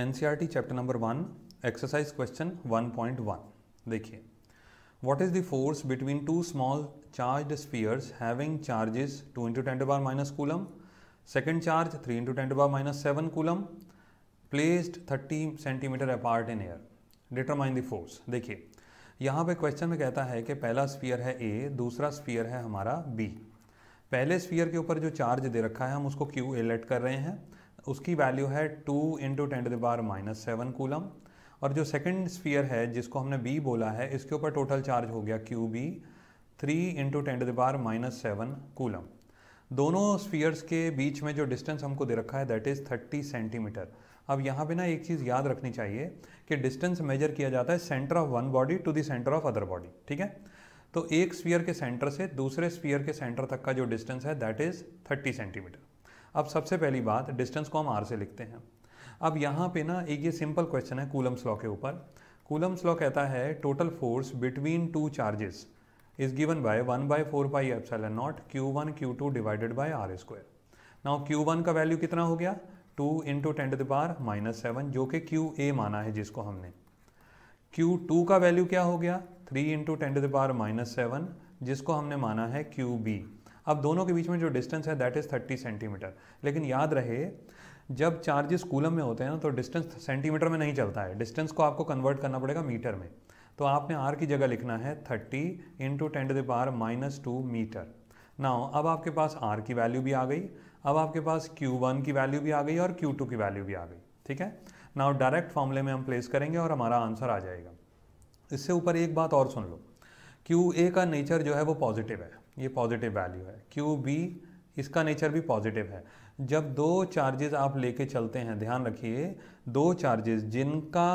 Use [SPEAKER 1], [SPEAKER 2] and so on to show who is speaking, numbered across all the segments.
[SPEAKER 1] N chapter number one exercise question 1.1 देखिए what is the force between two small charge spheres having charges two into tent bar minus coulomb second charge three into tent bar minus seven coulomb placed thirty centimetre apart in air determine the force देखिए यहाँ पे question में कहता है कि पहला spear है A दूसरा स्पीयर है हमारा बी पहले स्पीयर के ऊपर जो चार्ज दे रखा है हम उसको क्यू एलेट कर रहे हैं उसकी वैल्यू है टू इंटू टेन टू दार माइनस सेवन कूलम और जो सेकंड स्फीयर है जिसको हमने बी बोला है इसके ऊपर टोटल चार्ज हो गया Q B three into ten to दार माइनस सेवन कूलम दोनों स्फीयर्स के बीच में जो डिस्टेंस हमको दे रखा है दैट इज़ थर्टी सेंटीमीटर अब यहाँ पे ना एक चीज़ याद रखनी चाहिए कि डिस्टेंस मेजर किया जाता है centre of one body to the centre of other body ठीक है तो एक स्फीयर के सेंटर से दूसरे स्फीयर के सेंटर तक का जो डिस्टेंस है दैट इज़ थर्टी सेंटीमीटर अब सबसे पहली बात डिस्टेंस को हम आर से लिखते हैं अब यहाँ पे ना एक ये सिंपल क्वेश्चन है कूलम्स लॉ के ऊपर कूलम्स लॉ कहता है total force between two charges is given by one by four pi epsilon naught Q one Q two divided by R square now Q one का value कितना हो गया two into ten the power minus seven जो कि Q A माना है जिसको हमने क्यू टू का वैल्यू क्या हो गया three into ten the power minus seven जिसको हमने माना है क्यू बी अब दोनों के बीच में जो डिस्टेंस है दैट इज़ थर्टी सेंटीमीटर लेकिन याद रहे जब चार्जेस कूलम में होते हैं ना तो डिस्टेंस सेंटीमीटर में नहीं चलता है डिस्टेंस को आपको कन्वर्ट करना पड़ेगा मीटर में तो आपने आर की जगह लिखना है thirty into ten to the power minus two metre now अब आपके पास आर की वैल्यू भी आ गई अब आपके पास क्यू वन की वैल्यू भी आ गई और क्यू टू की वैल्यू भी आ गई ठीक है नाउ डायरेक्ट फॉर्मूले में हम प्लेस करेंगे और हमारा आंसर आ जाएगा इससे ऊपर एक बात और सुन लो क्यू ए का नेचर जो है वो पॉजिटिव है ये पॉजिटिव वैल्यू है क्यू बी इसका नेचर भी पॉजिटिव है जब दो चार्जेस आप लेके चलते हैं ध्यान रखिए दो चार्जेस जिनका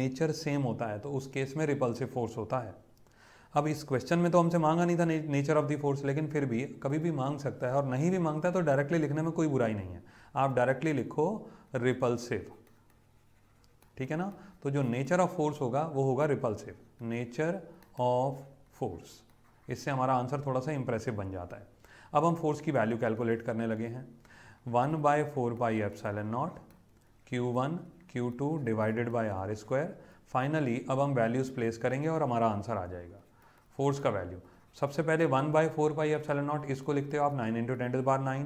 [SPEAKER 1] नेचर सेम होता है तो उस केस में रिपल्सिव फोर्स होता है अब इस क्वेश्चन में तो हमसे मांगा नहीं था ने, नेचर ऑफ दी फोर्स लेकिन फिर भी कभी भी मांग सकता है और नहीं भी मांगता है तो डायरेक्टली लिखने में कोई बुराई नहीं है आप डायरेक्टली लिखो रिपल्सिव ठीक है ना तो जो नेचर ऑफ फोर्स होगा वो होगा रिपल्सिव नेचर ऑफ फोर्स इससे हमारा आंसर थोड़ा सा इंप्रेसिव बन जाता है अब हम फोर्स की वैल्यू कैलकुलेट करने लगे हैं one by four by epsilon naught Q one Q two divided by R square finally अब हम वैल्यूज़ प्लेस करेंगे और हमारा आंसर आ जाएगा फोर्स का वैल्यू सबसे पहले one by four by epsilon naught इसको लिखते हो आप nine into ten to the power nine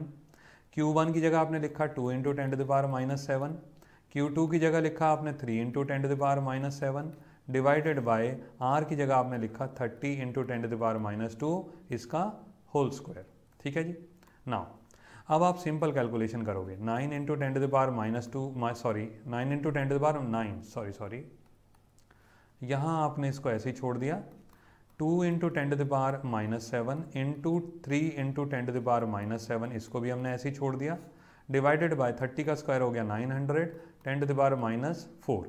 [SPEAKER 1] Q one की जगह आपने लिखा टू इंटू टेन टू दार माइनस सेवन क्यू टू की जगह लिखा आपने थ्री इंटू टेन टू दार minus seven divided by R की जगह आपने लिखा thirty into ten to the power minus two इसका होल स्क्वायर ठीक है जी नाउ अब आप सिंपल कैलकुलेशन करोगे nine into ten to the power minus two sorry nine into ten to the power nine sorry sorry यहाँ आपने इसको ऐसे ही छोड़ दिया two into ten to the power minus seven into three into ten to the power minus seven इसको भी हमने ऐसे ही छोड़ दिया डिवाइडेड बाय थर्टी का स्क्वायर हो गया nine hundred ten to the power minus four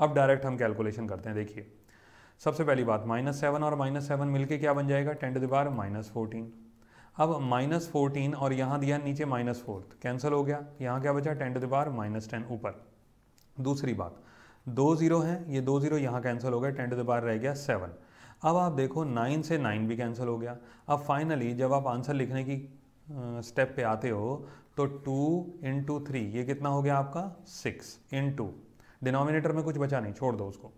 [SPEAKER 1] अब डायरेक्ट हम कैलकुलेशन करते हैं देखिए सबसे पहली बात माइनस सेवन और माइनस सेवन मिलकर क्या बन जाएगा टेन टू माइनस फोर्टीन अब माइनस फोर्टीन और यहाँ दिया नीचे माइनस फोर्थ कैंसिल हो गया यहाँ क्या बचा टेन टू माइनस टेन ऊपर दूसरी बात दो जीरो हैं ये दो जीरो यहाँ कैंसिल हो गए टेन टू रह गया सेवन अब आप देखो नाइन से नाइन भी कैंसिल हो गया अब फाइनली जब आप आंसर लिखने की स्टेप पे आते हो तो टू इन टू थ्री ये कितना हो गया आपका सिक्स इन टू डिनोमिनेटर में कुछ बचा नहीं छोड़ दो उसको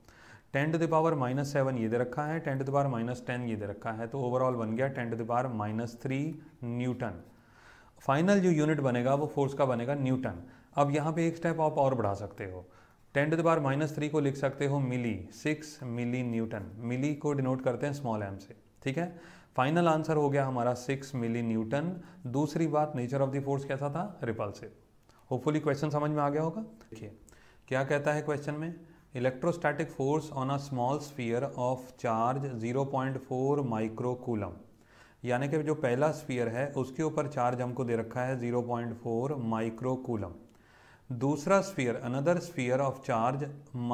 [SPEAKER 1] ten to the power minus seven ये दे रखा है ten to the power minus ten ये दे रखा है तो ओवरऑल बन गया ten to the power minus three newton final जो यूनिट बनेगा वो फोर्स का बनेगा न्यूटन अब यहाँ पे एक स्टेप आप और बढ़ा सकते हो ten to the power minus three को लिख सकते हो मिली सिक्स मिली न्यूटन मिली को डिनोट करते हैं स्मॉल एम से ठीक है फाइनल आंसर हो गया हमारा सिक्स मिली न्यूटन दूसरी बात नेचर ऑफ द फोर्स कैसा था रिपल्सिव होपफुली क्वेश्चन समझ में आ गया होगा देखिए क्या कहता है क्वेश्चन में electrostatic force on a small sphere of charge 0.4 micro coulomb यानी कि जो पहला स्फीयर है उसके ऊपर चार्ज हमको दे रखा है 0.4 माइक्रो कूलम दूसरा sphere another sphere of charge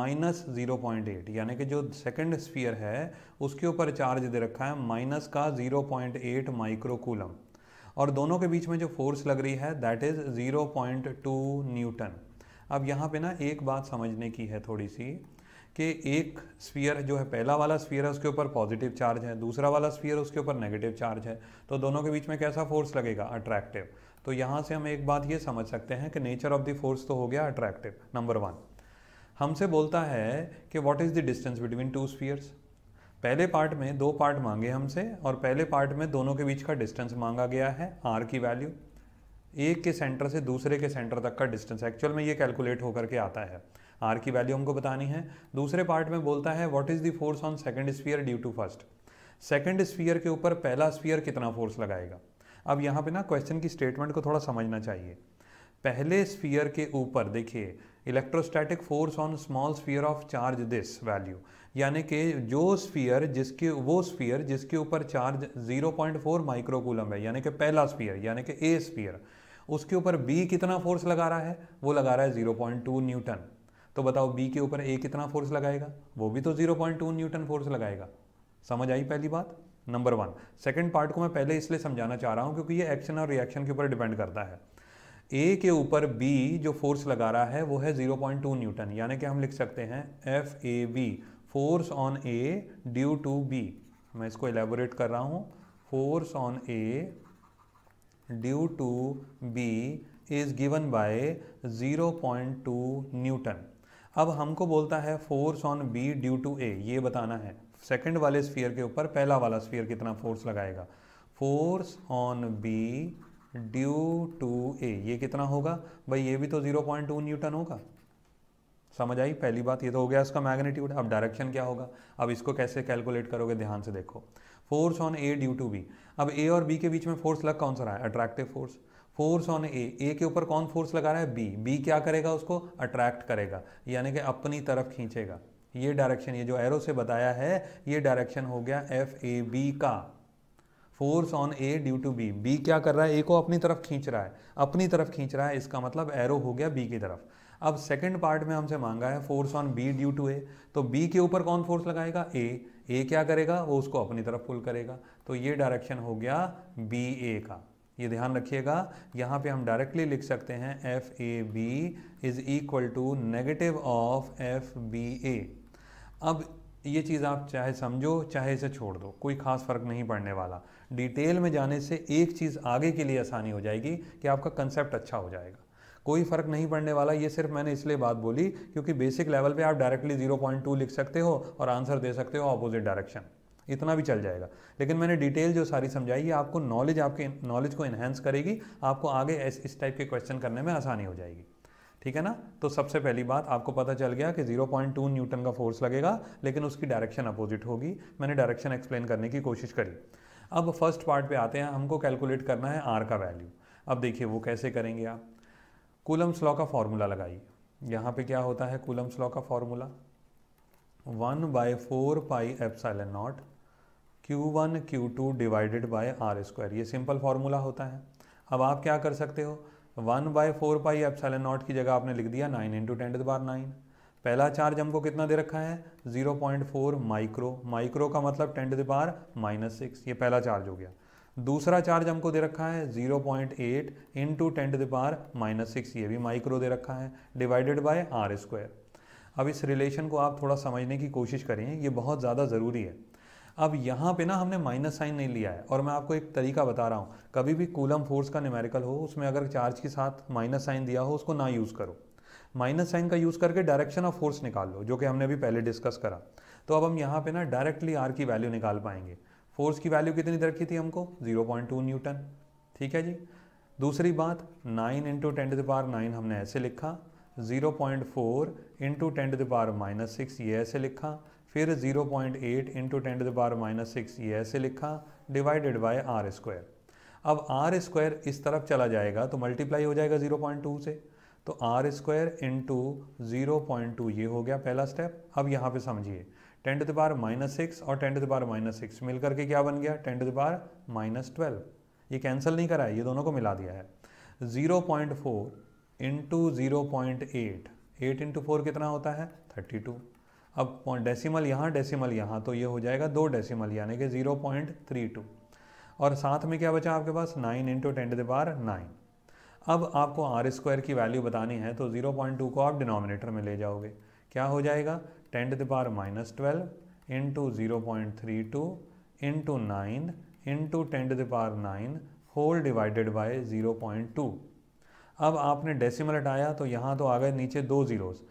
[SPEAKER 1] minus zero point eight यानी कि जो सेकेंड स्फीयर है उसके ऊपर चार्ज दे रखा है माइनस का zero point eight micro coulomb और दोनों के बीच में जो फोर्स लग रही है that is zero point two newton अब यहाँ पे ना एक बात समझने की है थोड़ी सी कि एक स्फीयर जो है पहला वाला स्फीयर है उसके ऊपर पॉजिटिव चार्ज है दूसरा वाला स्फीयर उसके ऊपर नेगेटिव चार्ज है तो दोनों के बीच में कैसा फोर्स लगेगा अट्रैक्टिव तो यहाँ से हम एक बात ये समझ सकते हैं कि नेचर ऑफ द फोर्स तो हो गया अट्रैक्टिव नंबर वन हमसे बोलता है कि what is the distance between two spheres पहले पार्ट में दो पार्ट मांगे हमसे और पहले पार्ट में दोनों के बीच का डिस्टेंस मांगा गया है आर की वैल्यू एक के सेंटर से दूसरे के सेंटर तक का डिस्टेंस एक्चुअल में ये कैलकुलेट होकर के आता है आर की वैल्यू हमको बतानी है दूसरे पार्ट में बोलता है what is the force on second sphere due to first second sphere के ऊपर पहला स्फीयर कितना फोर्स लगाएगा अब यहाँ पे ना क्वेश्चन की स्टेटमेंट को थोड़ा समझना चाहिए पहले स्फीयर के ऊपर देखिए electrostatic force on small sphere of charge this value यानी कि जो स्फीयर जिसके वो स्फीयर जिसके ऊपर चार्ज 0.4 माइक्रोकूलम है यानी कि पहला स्फीयर यानी कि ए स्फीयर उसके ऊपर बी कितना फोर्स लगा रहा है वो लगा रहा है जीरो पॉइंट टू न्यूटन तो बताओ बी के ऊपर ए कितना फोर्स लगाएगा वो भी तो zero point two newton force लगाएगा समझ आई पहली बात नंबर वन सेकेंड पार्ट को मैं पहले इसलिए समझाना चाह रहा हूँ क्योंकि ये एक्शन और रिएक्शन के ऊपर डिपेंड करता है ए के ऊपर बी जो फोर्स लगा रहा है वो है जीरो न्यूटन यानी कि हम लिख सकते हैं F A B force on A due to B मैं इसको एलेबोरेट कर रहा हूँ force on A due to B is given by 0.2 newton अब हमको बोलता है force on B due to A ये बताना है सेकंड वाले स्फीयर के ऊपर पहला वाला स्फीयर कितना फोर्स लगाएगा force on B due to A ये कितना होगा भाई ये भी तो 0.2 न्यूटन होगा समझ आई पहली बात ये तो हो गया इसका मैग्नीट्यूड अब डायरेक्शन क्या होगा अब इसको कैसे कैलकुलेट करोगे ध्यान से देखो force on A due to B अब ए और बी के बीच में फोर्स लग कौन सा रहा है attractive force force on A A के ऊपर कौन फोर्स लगा रहा है बी बी क्या करेगा उसको अट्रैक्ट करेगा यानी कि अपनी तरफ खींचेगा ये डायरेक्शन ये जो एरो से बताया है ये डायरेक्शन हो गया एफ ए बी का force on A due to B B क्या कर रहा है ए को अपनी तरफ खींच रहा है अपनी तरफ खींच रहा है इसका मतलब एरो हो गया बी की तरफ अब सेकंड पार्ट में हमसे मांगा है force on B due to A तो बी के ऊपर कौन फोर्स लगाएगा ए ए क्या करेगा वो उसको अपनी तरफ पुल करेगा तो ये डायरेक्शन हो गया बी ए का ये ध्यान रखिएगा यहाँ पे हम डायरेक्टली लिख सकते हैं F A B is equal to negative of F B A अब ये चीज़ आप चाहे समझो चाहे इसे छोड़ दो कोई खास फर्क नहीं पड़ने वाला डिटेल में जाने से एक चीज़ आगे के लिए आसानी हो जाएगी कि आपका कंसेप्ट अच्छा हो जाएगा कोई फ़र्क नहीं पड़ने वाला ये सिर्फ मैंने इसलिए बात बोली क्योंकि बेसिक लेवल पे आप डायरेक्टली 0.2 लिख सकते हो और आंसर दे सकते हो अपोजिट डायरेक्शन इतना भी चल जाएगा लेकिन मैंने डिटेल जो सारी समझाई है आपको नॉलेज आपके नॉलेज को इन्हेंस करेगी आपको आगे इस टाइप के क्वेश्चन करने में आसानी हो जाएगी ठीक है ना तो सबसे पहली बात आपको पता चल गया कि 0.2 न्यूटन का फोर्स लगेगा लेकिन उसकी डायरेक्शन अपोजिट होगी मैंने डायरेक्शन एक्सप्लेन करने की कोशिश करी अब फर्स्ट पार्ट पे आते हैं हमको कैलकुलेट करना है आर का वैल्यू अब देखिए वो कैसे करेंगे आप कूलम्स लॉ का फॉर्मूला लगाइए यहाँ पे क्या होता है कूलम्स लॉ का formula one by four pi epsilon naught Q one Q two divided by R square ये सिंपल फार्मूला होता है अब आप क्या कर सकते हो one by four pi epsilon naught की जगह आपने लिख दिया nine into tent power nine पहला चार्ज हमको कितना दे रखा है zero point four micro micro का मतलब टेंट टू दार माइनस सिक्स ये पहला चार्ज हो गया दूसरा चार्ज हमको दे रखा है 0.8 point eight into ten the power minus six ये भी माइक्रो दे रखा है डिवाइडेड बाय आर स्क्वायर अब इस रिलेशन को आप थोड़ा समझने की कोशिश करें ये बहुत ज़्यादा ज़रूरी है अब यहाँ पे ना हमने माइनस साइन नहीं लिया है और मैं आपको एक तरीका बता रहा हूँ कभी भी कूलम फोर्स का न्यूमेरिकल हो उसमें अगर चार्ज के साथ माइनस साइन दिया हो उसको ना यूज़ करो माइनस साइन का यूज़ करके डायरेक्शन ऑफ फोर्स निकाल लो जो कि हमने अभी पहले डिस्कस करा तो अब हम यहाँ पे ना डायरेक्टली आर की वैल्यू निकाल पाएंगे फोर्स की वैल्यू कितनी दे रखी थी हमको 0.2 न्यूटन ठीक है जी दूसरी बात 9 into ten to the power nine हमने ऐसे लिखा 0.4 point four into ten to the power minus six ये ऐसे लिखा फिर 0.8 point eight into ten to the power minus six ये ऐसे लिखा डिवाइडेड बाय आर स्क्वायर अब आर स्क्वायर इस तरफ चला जाएगा तो मल्टीप्लाई हो जाएगा 0.2 से तो आर स्क्वायर इंटू जीरो ये हो गया पहला स्टेप अब यहाँ पे समझिए ten to the power minus six और ten to the power minus six मिल करके क्या बन गया ten to the power minus twelve ये कैंसिल नहीं करा है ये दोनों को मिला दिया है zero point four into zero point eight eight into four कितना होता है थर्टी टू अब डेसीमल यहाँ डेसीमल यहाँ तो ये हो जाएगा दो डेसीमल यानी कि ज़ीरो पॉइंट थ्री टू और साथ में क्या बचा आपके पास nine into ten to the power nine अब आपको आर स्क्वायर की वैल्यू बतानी है तो ज़ीरो पॉइंट टू को आप डिनोमिनेटर में ले जाओगे क्या हो जाएगा 10 to the power minus 12 into 0.32 into 9 into 10 to the power 9 whole divided by 0.2 अब आपने डेसिमल हटाया तो यहाँ तो आ गए नीचे दो ज़ीरोस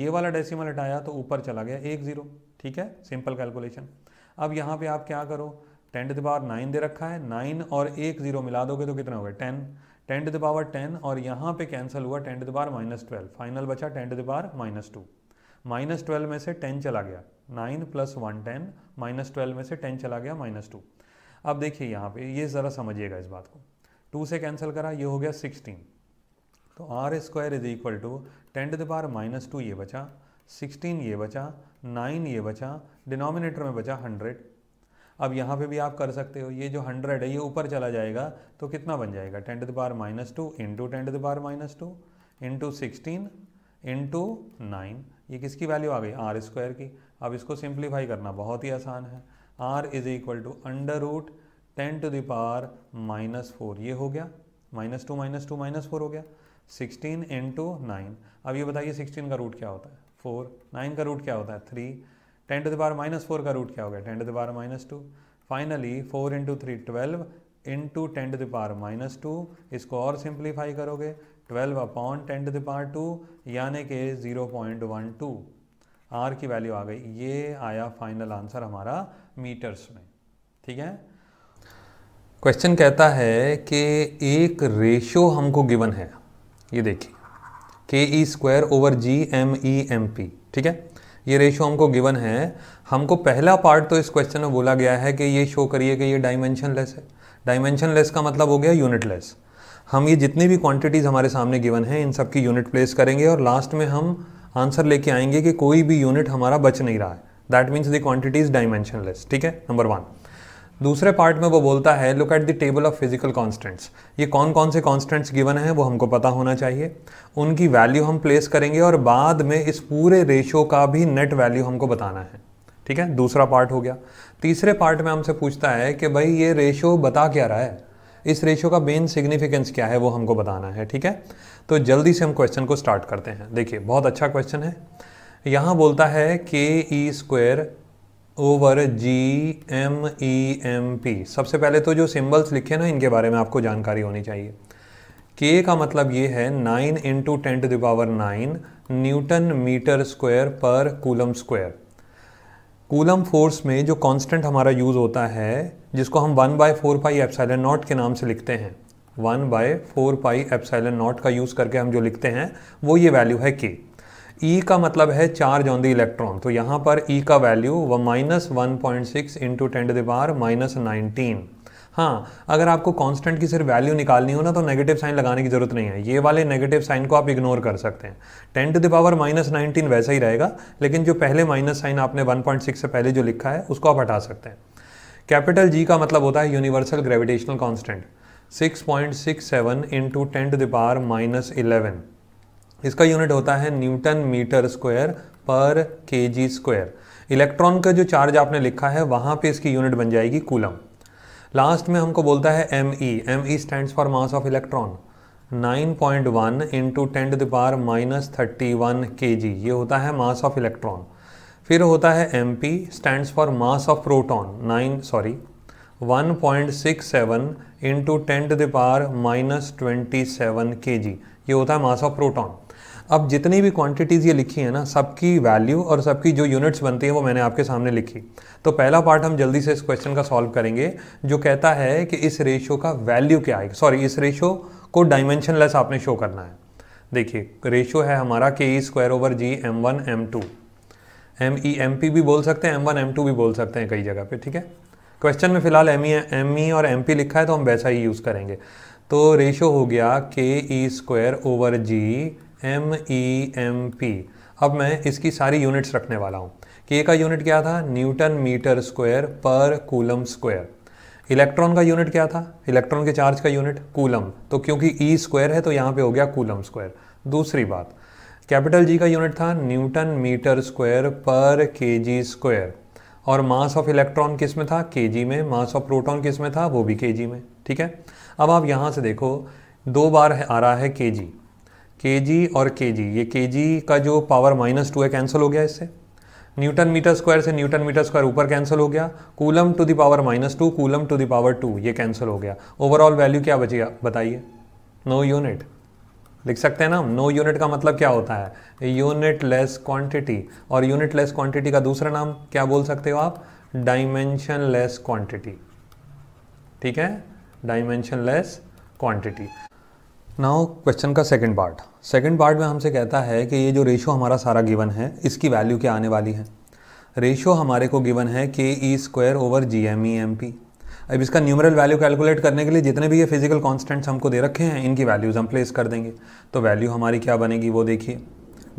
[SPEAKER 1] ये वाला डेसिमल हटाया तो ऊपर चला गया एक ज़ीरो ठीक है सिंपल कैलकुलेशन अब यहाँ पे आप क्या करो ten to the power nine दे रखा है नाइन और एक ज़ीरो मिला दोगे तो कितना होगा गया ten to the power ten और यहाँ पे कैंसिल हुआ ten to the power minus twelve final बचा ten to the power minus two minus twelve में से टेन चला गया nine plus one ten minus twelve में से टेन चला गया माइनस टू अब देखिए यहाँ पे ये ज़रा समझिएगा इस बात को टू से कैंसिल करा ये हो गया सिक्सटीन तो R square is equal to ten to the power minus two ये बचा सिक्सटीन ये बचा नाइन ये बचा डिनोमिनेटर में बचा हंड्रेड अब यहाँ पे भी आप कर सकते हो ये जो हंड्रेड है ये ऊपर चला जाएगा तो कितना बन जाएगा ten to the power minus two into ten to the power minus two into sixteen into nine ये किसकी वैल्यू आ गई आर स्क्वायर की अब इसको सिंप्लीफाई करना बहुत ही आसान है R is equal to under root ten to the power minus four ये हो गया minus two minus two minus four हो गया सिक्सटीन इंटू नाइन अब ये बताइए सिक्सटीन का रूट क्या होता है फोर नाइन का रूट क्या होता है three ten to the power minus four का रूट क्या हो गया ten to the power minus two finally four into three twelve into ten to the power minus two इसको और सिंप्लीफाई करोगे twelve upon ten to the power two यानी कि zero point one two R की वैल्यू आ गई ये आया फाइनल आंसर हमारा मीटर्स में ठीक है क्वेश्चन कहता है कि एक रेशो हमको गिवन है ये देखिए K E square over G M E M P ठीक है ये रेशो हमको गिवन है हमको पहला पार्ट तो इस क्वेश्चन में बोला गया है कि ये शो करिए कि ये डायमेंशन लेस है डायमेंशन लेस का मतलब हो गया यूनिटलेस हम ये जितनी भी क्वांटिटीज़ हमारे सामने गिवन हैं इन सब की यूनिट प्लेस करेंगे और लास्ट में हम आंसर लेके आएंगे कि कोई भी यूनिट हमारा बच नहीं रहा है that means the quantity is less ठीक है नंबर वन दूसरे पार्ट में वो बोलता है look at the table of physical constants ये कौन कौन से कॉन्स्टेंट्स गिवन हैं वो हमको पता होना चाहिए उनकी वैल्यू हम प्लेस करेंगे और बाद में इस पूरे रेशो का भी नेट वैल्यू हमको बताना है ठीक है दूसरा पार्ट हो गया तीसरे पार्ट में हमसे पूछता है कि भाई ये रेशो बता क्या रहा है इस रेशियो का मेन सिग्निफिकेंस क्या है वो हमको बताना है ठीक है तो जल्दी से हम क्वेश्चन को स्टार्ट करते हैं देखिए बहुत अच्छा क्वेश्चन है यहाँ बोलता है K E square over G M E M P सबसे पहले तो जो सिम्बल्स लिखे ना इनके बारे में आपको जानकारी होनी चाहिए के का मतलब ये है nine into ten to the power nine newton metre square पर कूलम स्क्वायर कूलम फोर्स में जो कांस्टेंट हमारा यूज़ होता है जिसको हम one by four pi epsilon naught के नाम से लिखते हैं one by four pi epsilon naught का यूज़ करके हम जो लिखते हैं वो ये वैल्यू है के ई e का मतलब है चार्ज ऑन द इलेक्ट्रॉन तो यहाँ पर ई e का वैल्यू वह minus one point six into ten दार माइनस नाइनटीन हाँ अगर आपको कांस्टेंट की सिर्फ वैल्यू निकालनी हो ना तो नेगेटिव साइन लगाने की जरूरत नहीं है ये वाले नेगेटिव साइन को आप इग्नोर कर सकते हैं ten to the power minus nineteen वैसा ही रहेगा लेकिन जो पहले माइनस साइन आपने 1.6 से पहले जो लिखा है उसको आप हटा सकते हैं कैपिटल जी का मतलब होता है universal gravitational constant 6.67 point six seven into ten to the power minus eleven इसका यूनिट होता है न्यूटन मीटर स्क्वायर पर के जी स्क्वायर इलेक्ट्रॉन का जो चार्ज आपने लिखा है वहाँ पे इसकी यूनिट बन जाएगी कूलम लास्ट में हमको बोलता है M E M E stand for mass of electron 9.1 point one into ten to the power minus thirty one के जी ये होता है मास ऑफ इलेक्ट्रॉन फिर होता है M P stand for mass of proton nine sorry 1.67 point six seven into ten to power minus twenty seven K G ये होता है मास ऑफ प्रोटॉन अब जितनी भी क्वांटिटीज़ ये लिखी है ना सबकी वैल्यू और सबकी जो यूनिट्स बनती हैं वो मैंने आपके सामने लिखी तो पहला पार्ट हम जल्दी से इस क्वेश्चन का सॉल्व करेंगे जो कहता है कि इस रेशो का वैल्यू क्या है सॉरी इस रेशो को डायमेंशनलेस आपने शो करना है देखिए रेशो है हमारा K E square over G M one M two M E M P भी बोल सकते हैं एम वन एम टू भी बोल सकते हैं कई जगह पे ठीक है क्वेश्चन में फिलहाल एम ई एम ई और एम पी लिखा है तो हम वैसा ही यूज़ करेंगे तो रेशो हो गया K E square over G M E M P अब मैं इसकी सारी यूनिट्स रखने वाला हूँ के का यूनिट क्या था न्यूटन मीटर स्क्वायर पर कूलम स्क्वायर इलेक्ट्रॉन का यूनिट क्या था इलेक्ट्रॉन के चार्ज का यूनिट कूलम तो क्योंकि ई e स्क्वायर है तो यहाँ पे हो गया कूलम स्क्वायर दूसरी बात कैपिटल जी का यूनिट था न्यूटन मीटर स्क्वायर पर के जी स्क्वायर और मास ऑफ इलेक्ट्रॉन किस में था के जी में मास ऑफ प्रोटॉन किस में था वो भी के जी में ठीक है अब आप यहाँ से देखो दो बार आ रहा है के जी के जी और के जी ये के जी का जो पावर माइनस टू है कैंसिल हो गया इससे न्यूटन मीटर स्क्वायर से न्यूटन मीटर स्क्वायर ऊपर कैंसिल हो गया coulomb to the power minus two coulomb to the power two ये कैंसिल हो गया ओवरऑल वैल्यू क्या बचेगा बताइए नो यूनिट लिख सकते हैं ना नो यूनिट का मतलब क्या होता है यूनिट लेस क्वांटिटी और यूनिट लेस क्वांटिटी का दूसरा नाम क्या बोल सकते हो आप डायमेंशन लेस क्वांटिटी ठीक है dimensionless quantity now question का सेकंड पार्ट सेकंड पार्ट में हमसे कहता है कि ये जो रेशो हमारा सारा गिवन है इसकी वैल्यू क्या आने वाली है रेशो हमारे को गिवन है K E square over G M E M P अब इसका न्यूमरल वैल्यू कैलकुलेट करने के लिए जितने भी ये फिजिकल कॉन्स्टेंट्स हमको दे रखे हैं इनकी वैल्यूज़ हम प्लेस कर देंगे तो वैल्यू हमारी क्या बनेगी वो देखिए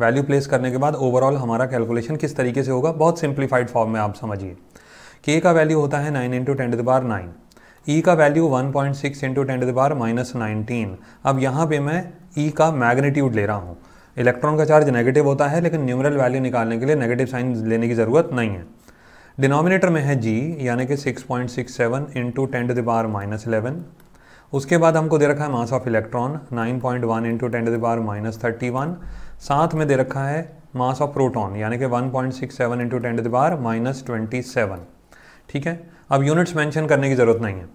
[SPEAKER 1] वैल्यू प्लेस करने के बाद ओवरऑल हमारा कैलकुलेशन किस तरीके से होगा बहुत सिंप्लीफाइड फॉर्म में आप समझिए के का वैल्यू होता है nine into tent the power nine E का value one point six into ten दार माइनस नाइनटीन अब यहाँ पे मैं ई e का मैग्नीट्यूड ले रहा हूँ इलेक्ट्रॉन का चार्ज नेगेटिव होता है लेकिन न्यूमरल वैल्यू निकालने के लिए नेगेटिव साइन लेने की ज़रूरत नहीं है डिनोमिनेटर में है जी यानी कि 6.67 point six seven into ten to दार माइनस इलेवन उसके बाद हमको दे रखा है mass of electron 9.1 point one into ten to दार माइनस थर्टी वन साथ में दे रखा है मास ऑफ प्रोटॉन यानी कि 1.67 point six seven into ten to दार माइनस ट्वेंटी सेवन ठीक है अब यूनिट्स मैंशन करने की ज़रूरत नहीं है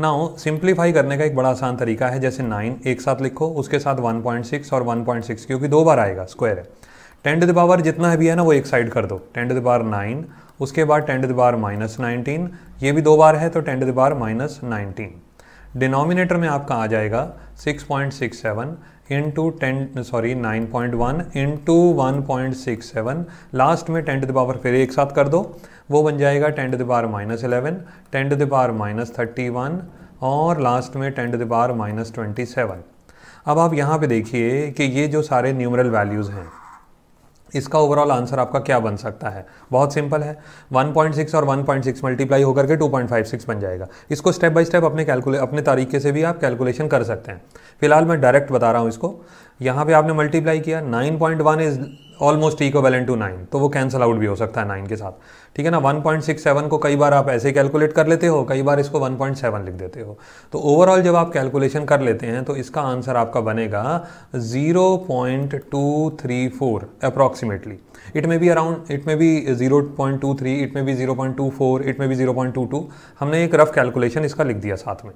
[SPEAKER 1] ना सिंप्लीफाई करने का एक बड़ा आसान तरीका है जैसे 9 एक साथ लिखो उसके साथ 1.6 और 1.6 क्योंकि दो बार आएगा स्क्वायर है टेंट टू दावर जितना भी है ना वो एक साइड कर दो टेंड टू दावर नाइन उसके बाद ten to power minus nineteen ये भी दो बार है तो ten to power minus nineteen denominator में आपका आ जाएगा six point six seven into ten sorry nine point one into one point six seven last में टेन टू द पावर फिर एक साथ कर दो वो बन जाएगा ten to the power minus eleven ten to the power minus thirty one और लास्ट में ten to the power minus twenty seven अब आप यहाँ पे देखिए कि ये जो सारे न्यूमरल वैल्यूज़ हैं इसका ओवरऑल आंसर आपका क्या बन सकता है बहुत सिंपल है 1.6 और 1.6 मल्टीप्लाई होकर के 2.56 बन जाएगा इसको स्टेप बाय स्टेप अपने कैलकुले अपने तरीके से भी आप कैलकुलेशन कर सकते हैं फिलहाल मैं डायरेक्ट बता रहा हूँ इसको यहाँ पे आपने मल्टीप्लाई किया 9.1 is almost equivalent to nine तो वो कैंसिल आउट भी हो सकता है नाइन के साथ ठीक है ना वन पॉइंट सिक्स सेवन को कई बार आप ऐसे कैलकुलेट कर लेते हो कई बार इसको वन पॉइंट सेवन लिख देते हो तो ओवरऑल जब आप कैलकुलेशन कर लेते हैं तो इसका आंसर आपका बनेगा zero point two three four approximately it may be around it may be three it may be four it may be two हमने एक रफ कैलकुलेशन इसका लिख दिया साथ में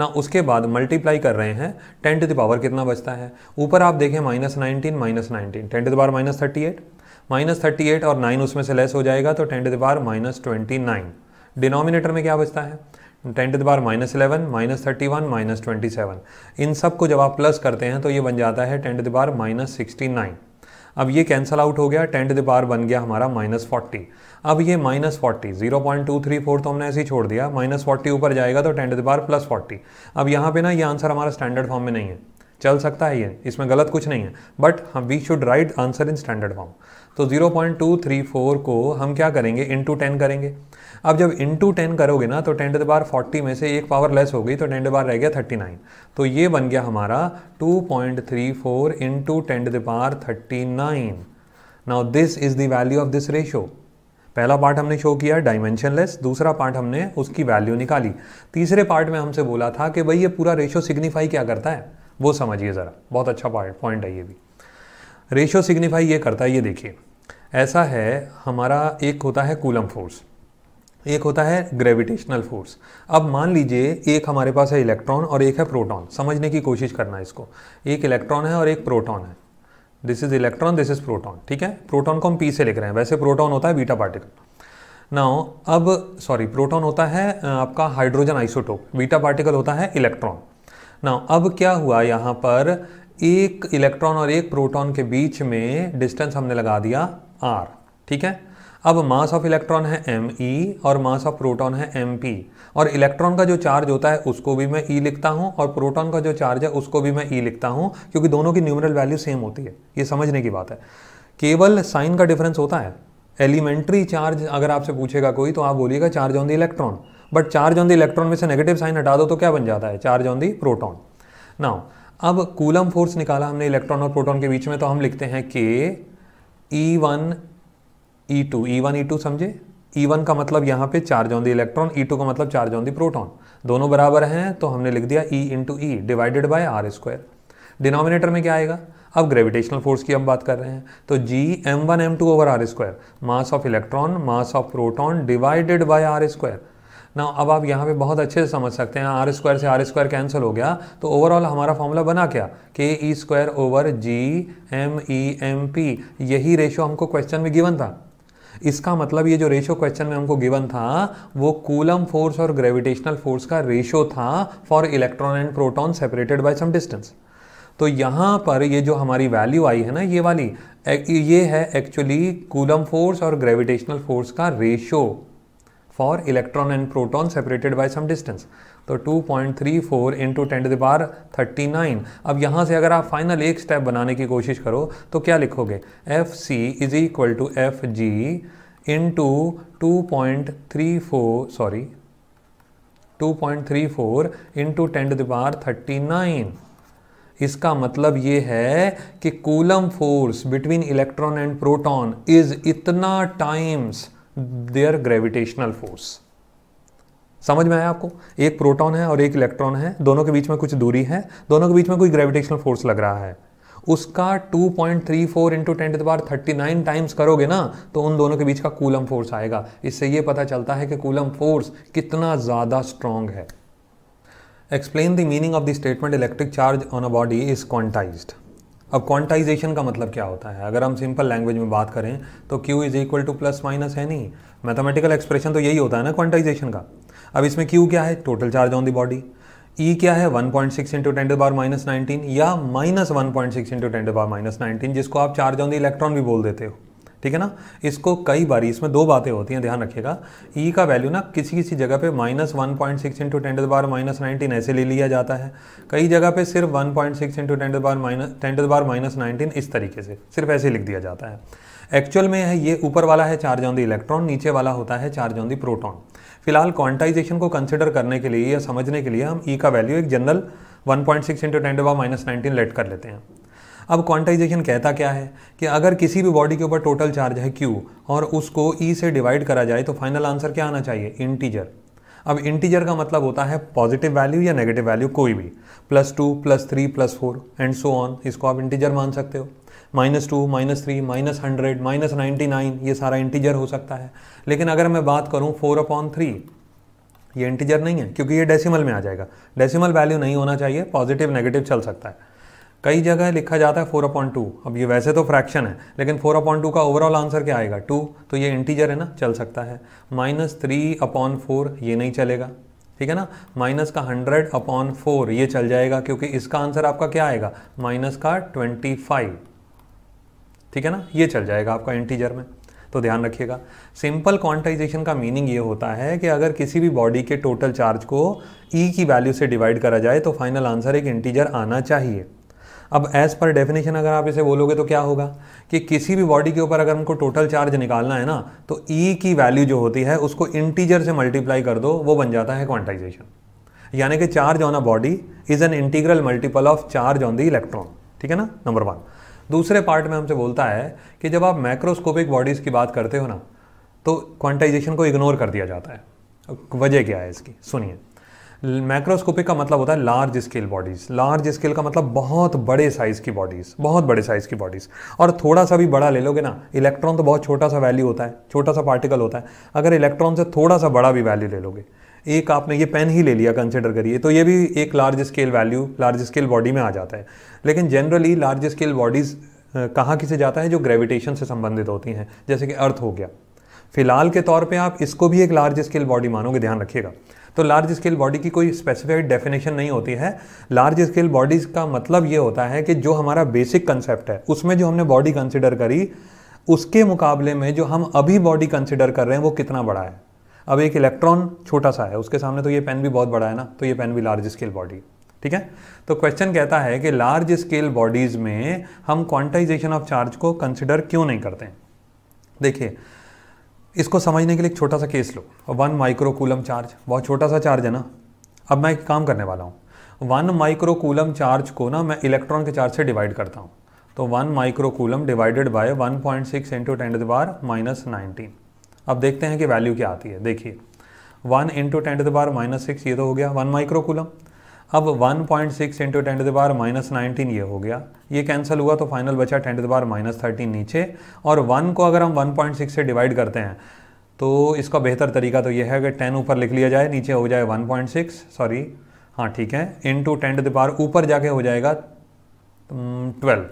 [SPEAKER 1] ना उसके बाद मल्टीप्लाई कर रहे हैं टेन टू द पावर कितना बचता है ऊपर आप देखें minus nineteen minus nineteen ten to the power minus thirty eight minus thirty eight और नाइन उसमें से लेस हो जाएगा तो ten to the power minus twenty nine denominator में क्या बचता है ten to the power minus eleven minus thirty one minus twenty seven इन सबको जब आप प्लस करते हैं तो ये बन जाता है ten to the power minus sixty nine अब ये कैंसिल आउट हो गया टेन टू द बन गया हमारा माइनस फोर्टी अब ये minus forty zero point two three four तो हमने ऐसे ही छोड़ दिया माइनस फोर्टी ऊपर जाएगा तो ten to the plus forty अब यहाँ पे ना ये आंसर हमारा स्टैंडर्ड फॉर्म में नहीं है चल सकता है ये इसमें गलत कुछ नहीं है बट हम we should write answer in standard form तो 0.234 को हम क्या करेंगे इन टू टेन करेंगे अब जब इंटू टेन करोगे ना तो टेन दार फोर्टी में से एक पावर लेस हो गई तो टेन दार रह गया थर्टी नाइन तो ये बन गया हमारा two point three four into ten to टेंट power thirty nine now this is the value of this ratio पहला पार्ट हमने शो किया डायमेंशन लेस दूसरा पार्ट हमने उसकी वैल्यू निकाली तीसरे पार्ट में हमसे बोला था कि भाई ये पूरा रेशो सिग्निफाई क्या करता है वो समझिए ज़रा बहुत अच्छा पार्ट पॉइंट है ये भी रेशो सिग्निफाई ये करता है ये देखिए ऐसा है हमारा एक होता है कूलम फोर्स एक होता है ग्रेविटेशनल फोर्स अब मान लीजिए एक हमारे पास है इलेक्ट्रॉन और एक है प्रोटॉन समझने की कोशिश करना इसको एक इलेक्ट्रॉन है और एक प्रोटॉन है this is electron this is proton ठीक है प्रोटॉन को हम पी से लिख रहे हैं वैसे प्रोटॉन होता है बीटा पार्टिकल नाउ अब सॉरी प्रोटॉन होता है आपका हाइड्रोजन आइसोटोप बीटा पार्टिकल होता है इलेक्ट्रॉन नाउ अब क्या हुआ यहाँ पर एक इलेक्ट्रॉन और एक प्रोटॉन के बीच में डिस्टेंस हमने लगा दिया आर ठीक है अब मास ऑफ इलेक्ट्रॉन है एम ई और मास ऑफ प्रोटॉन है एम पी और इलेक्ट्रॉन का जो चार्ज होता है उसको भी मैं ई e लिखता हूँ और प्रोटॉन का जो चार्ज है उसको भी मैं ई e लिखता हूँ क्योंकि दोनों की न्यूमरल वैल्यू सेम होती है ये समझने की बात है केवल साइन का डिफरेंस होता है एलिमेंट्री चार्ज अगर आपसे पूछेगा कोई तो आप बोलिएगा charge on the electron but charge on the electron में से नेगेटिव साइन हटा दो तो क्या बन जाता है charge on the proton now अब कूलम फोर्स निकाला हमने इलेक्ट्रॉन और प्रोटॉन के बीच में तो हम लिखते हैं K E one E2, two E2 one E two समझे ई e वन का मतलब यहाँ पे charge on the electron E two का मतलब चार्ज ऑन दी प्रोटॉन दोनों बराबर हैं तो हमने लिख दिया E into E divided by R square denominator में क्या आएगा अब ग्रेविटेशनल फोर्स की हम बात कर रहे हैं तो G M one M two over R square mass of electron mass of proton divided by R square ना अब आप यहाँ पे बहुत अच्छे से समझ सकते हैं आर स्क्वायर से आर स्क्वायर कैंसिल हो गया तो ओवरऑल हमारा फॉर्मूला बना क्या K E square over G M E M P यही रेशियो हमको क्वेश्चन में गिवन था इसका मतलब ये जो रेशो क्वेश्चन में हमको गिवन था वो कूलम फोर्स और ग्रेविटेशनल फोर्स का रेशो था for electron and proton separated by some distance तो यहाँ पर ये जो हमारी वैल्यू आई है ना ये वाली ये है एक्चुअली कूलम फोर्स और ग्रेविटेशनल फोर्स का ratio for electron and proton separated by some distance तो 2.34 point three four into ten to the power thirty nine अब यहाँ से अगर आप फाइनल एक स्टेप बनाने की कोशिश करो तो क्या लिखोगे F C is equal to F G into two point three four sorry 2.34 point three four into ten to the power thirty nine इसका मतलब ये है कि coulomb force between electron and proton is इतना टाइम्स देयर ग्रेविटेशनल फोर्स समझ में आया आपको एक प्रोटॉन है और एक इलेक्ट्रॉन है दोनों के बीच में कुछ दूरी है दोनों के बीच में कोई ग्रेविटेशनल फोर्स लग रहा है उसका 2.34 point three four into tent power thirty nine times करोगे ना तो उन दोनों के बीच का कूलम फोर्स आएगा इससे ये पता चलता है कि कूलम फोर्स कितना ज़्यादा स्ट्रॉन्ग है explain the meaning of the statement electric charge on a body is quantize अब क्वांटाइजेशन का मतलब क्या होता है अगर हम सिंपल लैंग्वेज में बात करें तो Q is equal to plus minus है नहीं मैथमेटिकल एक्सप्रेशन तो यही होता है ना क्वांटाइजेशन का अब इसमें क्यू क्या है total charge on the body E क्या है 1.6 पॉइंट सिक्स इंटू टेंट बार माइनस नाइनटीन या minus one point six into tent बार माइनस नाइनटीन जिसको आप चार्ज ऑन द इलेक्ट्रॉन भी बोल देते हो ठीक है ना इसको कई बार इसमें दो बातें होती हैं ध्यान रखिएगा ई e का वैल्यू ना किसी किसी जगह पे minus one point six into tent बार माइनस नाइनटीन ऐसे ले लिया जाता है कई जगह पे सिर्फ one point six into tent बार माइनस टेंट बार माइनस नाइनटीन इस तरीके से सिर्फ ऐसे लिख दिया जाता है एक्चुअल में है ये ऊपर वाला है चार्ज ऑन द इलेक्ट्रॉन नीचे वाला होता है चार्ज ऑन द प्रोटॉन फिलहाल क्वांटाइजेशन को कंसिडर करने के लिए या समझने के लिए हम ई e का वैल्यू एक general 1.6 point six into ten the power minus nineteen let कर लेते हैं अब क्वांटाइजेशन कहता क्या है कि अगर किसी भी बॉडी के ऊपर टोटल चार्ज है क्यू और उसको ई e से डिवाइड करा जाए तो फाइनल आंसर क्या आना चाहिए इंटीजर अब इंटीजर का मतलब होता है पॉजिटिव वैल्यू या नेगेटिव वैल्यू कोई भी plus two plus three plus four and so on इसको आप इंटीजर मान सकते हो minus two minus three minus hundred minus ninety nine ये सारा इंटीजर हो सकता है लेकिन अगर मैं बात करूँ फोर अपॉन थ्री ये इंटीजर नहीं है क्योंकि ये डेसिमल में आ जाएगा डेसिमल वैल्यू नहीं होना चाहिए पॉजिटिव नेगेटिव चल सकता है कई जगह लिखा जाता है फोर अपॉइंट टू अब ये वैसे तो फ्रैक्शन है लेकिन फोर अपॉइंट टू का ओवरऑल आंसर क्या आएगा टू तो ये इंटीजर है ना चल सकता है माइनस थ्री अपॉन फोर ये नहीं चलेगा ठीक है ना माइनस का हंड्रेड अपॉन फोर ये चल जाएगा क्योंकि इसका आंसर आपका क्या आएगा माइनस का ट्वेंटी फाइव ठीक है ना ये चल जाएगा आपका इंटीजर में तो ध्यान रखिएगा सिंपल क्वांटाइजेशन का मीनिंग ये होता है कि अगर किसी भी बॉडी के टोटल चार्ज को ई e की वैल्यू से डिवाइड करा जाए तो फाइनल आंसर एक इंटीजर आना चाहिए अब एज़ पर डेफिनेशन अगर आप इसे बोलोगे तो क्या होगा कि किसी भी बॉडी के ऊपर अगर हमको टोटल चार्ज निकालना है ना तो ई e की वैल्यू जो होती है उसको इंटीजर से मल्टीप्लाई कर दो वो बन जाता है क्वांटाइजेशन यानी कि charge on a body is an integral multiple of charge on the electron ठीक है ना नंबर वन दूसरे पार्ट में हमसे बोलता है कि जब आप मैक्रोस्कोपिक बॉडीज़ की बात करते हो ना तो क्वांटाइजेशन को इग्नोर कर दिया जाता है वजह क्या है इसकी सुनिए मैक्रोस्कोपिक का मतलब होता है large scale bodies large scale का मतलब बहुत बड़े साइज़ की बॉडीज़ बहुत बड़े साइज़ की बॉडीज़ और थोड़ा सा भी बड़ा ले लोगे ना इलेक्ट्रॉन तो बहुत छोटा सा वैल्यू होता है छोटा सा पार्टिकल होता है अगर इलेक्ट्रॉन से थोड़ा सा बड़ा भी वैल्यू ले लोगे एक आपने ये पेन ही ले लिया कंसिडर करिए तो ये भी एक large scale value large scale body में आ जाता है लेकिन जनरली लार्ज स्केल बॉडीज़ कहाँ किसे जाता है जो ग्रेविटेशन से संबंधित होती हैं जैसे कि अर्थ हो गया फिलहाल के तौर पे आप इसको भी एक लार्ज स्केल बॉडी मानोगे ध्यान रखिएगा तो लार्ज स्केल बॉडी की कोई स्पेसिफिक डेफिनेशन नहीं होती है लार्ज स्केल बॉडीज़ का मतलब ये होता है कि जो हमारा बेसिक कंसेप्ट है उसमें जो हमने बॉडी कंसिडर करी उसके मुकाबले में जो हम अभी बॉडी कंसिडर कर रहे हैं वो कितना बड़ा है अब एक इलेक्ट्रॉन छोटा सा है उसके सामने तो ये पेन भी बहुत बड़ा है ना तो ये पेन भी लार्ज स्केल बॉडी ठीक है तो क्वेश्चन कहता है कि लार्ज स्केल बॉडीज़ में हम क्वांटाइजेशन ऑफ चार्ज को कंसिडर क्यों नहीं करते देखिए इसको समझने के लिए एक छोटा सा केस लो वन माइक्रोकूलम चार्ज बहुत छोटा सा चार्ज है ना अब मैं एक काम करने वाला हूँ वन माइक्रोकूलम चार्ज को ना मैं इलेक्ट्रॉन के चार्ज से डिवाइड करता हूँ तो one microcoulomb divided by 1.6 point six into ten दार माइनस नाइनटीन अब देखते हैं कि वैल्यू क्या आती है देखिए वन इंटू टेन दबार माइनस सिक्स ये तो हो गया वन माइक्रोकुलम अब one point six into ten दबार माइनस नाइनटीन ये हो गया ये कैंसिल हुआ तो फाइनल बचा टेन दबार माइनस थर्टीन नीचे और वन को अगर हम वन पॉइंट सिक्स से डिवाइड करते हैं तो इसका बेहतर तरीका तो ये है कि टेन ऊपर लिख लिया जाए नीचे हो जाए वन पॉइंट सिक्स सॉरी हाँ ठीक है इंटू टेन टू ऊपर जाके हो जाएगा ट्वेल्व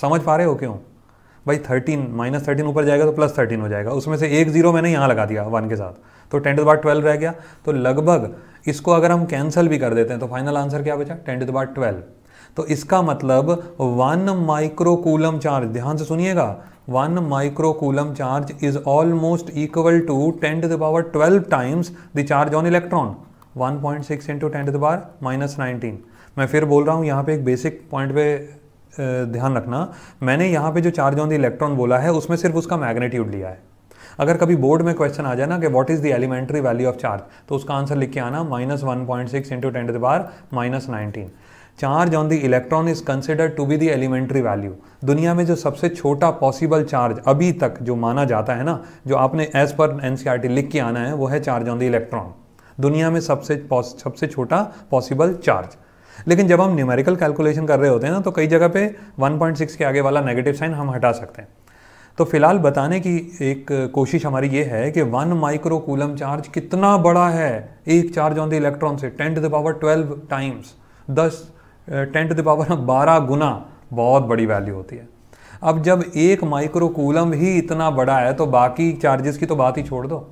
[SPEAKER 1] समझ पा रहे हो क्यों भाई थर्टीन माइनस थर्टीन ऊपर जाएगा तो प्लस थर्टीन हो जाएगा उसमें से एक जीरो मैंने यहाँ लगा दिया वन के साथ तो टेन टू बार ट्वेल्व रह गया तो लगभग इसको अगर हम कैंसिल भी कर देते हैं तो फाइनल आंसर क्या बचा टेन टू बार ट्वेल्व तो इसका मतलब वन माइक्रोकूलम चार्ज ध्यान से सुनिएगा one microcoulomb charge is almost equal to ten to the power twelve times the charge on electron one point six into ten to the power minus nineteen मैं फिर बोल रहा हूँ यहाँ पे एक बेसिक पॉइंट पे ध्यान रखना मैंने यहाँ पे जो चार्ज ऑन द इलेक्ट्रॉन बोला है उसमें सिर्फ उसका मैग्नेट्यूड लिया है अगर कभी बोर्ड में क्वेश्चन आ जाए ना कि what is the elementary value of charge तो उसका आंसर लिख के आना minus one point six into ten दार minus nineteen charge on the electron is consider to be the elementary value दुनिया में जो सबसे छोटा पॉसिबल चार्ज अभी तक जो माना जाता है ना जो आपने एज पर एन लिख के आना है वो है चार्ज ऑन द इलेक्ट्रॉन दुनिया में सबसे सबसे छोटा पॉसिबल चार्ज लेकिन जब हम न्यूमेरिकल कैलकुलेशन कर रहे होते हैं ना तो कई जगह पे 1.6 के आगे वाला नेगेटिव साइन हम हटा सकते हैं तो फिलहाल बताने की एक कोशिश हमारी ये है कि वन माइक्रो कूलम चार्ज कितना बड़ा है एक चार्ज ऑन द इलेक्ट्रॉन से ten to the power twelve times दस टेन टू द पावर बारह गुना बहुत बड़ी वैल्यू होती है अब जब एक माइक्रो कूलम ही इतना बड़ा है तो बाकी चार्जेस की तो बात ही छोड़ दो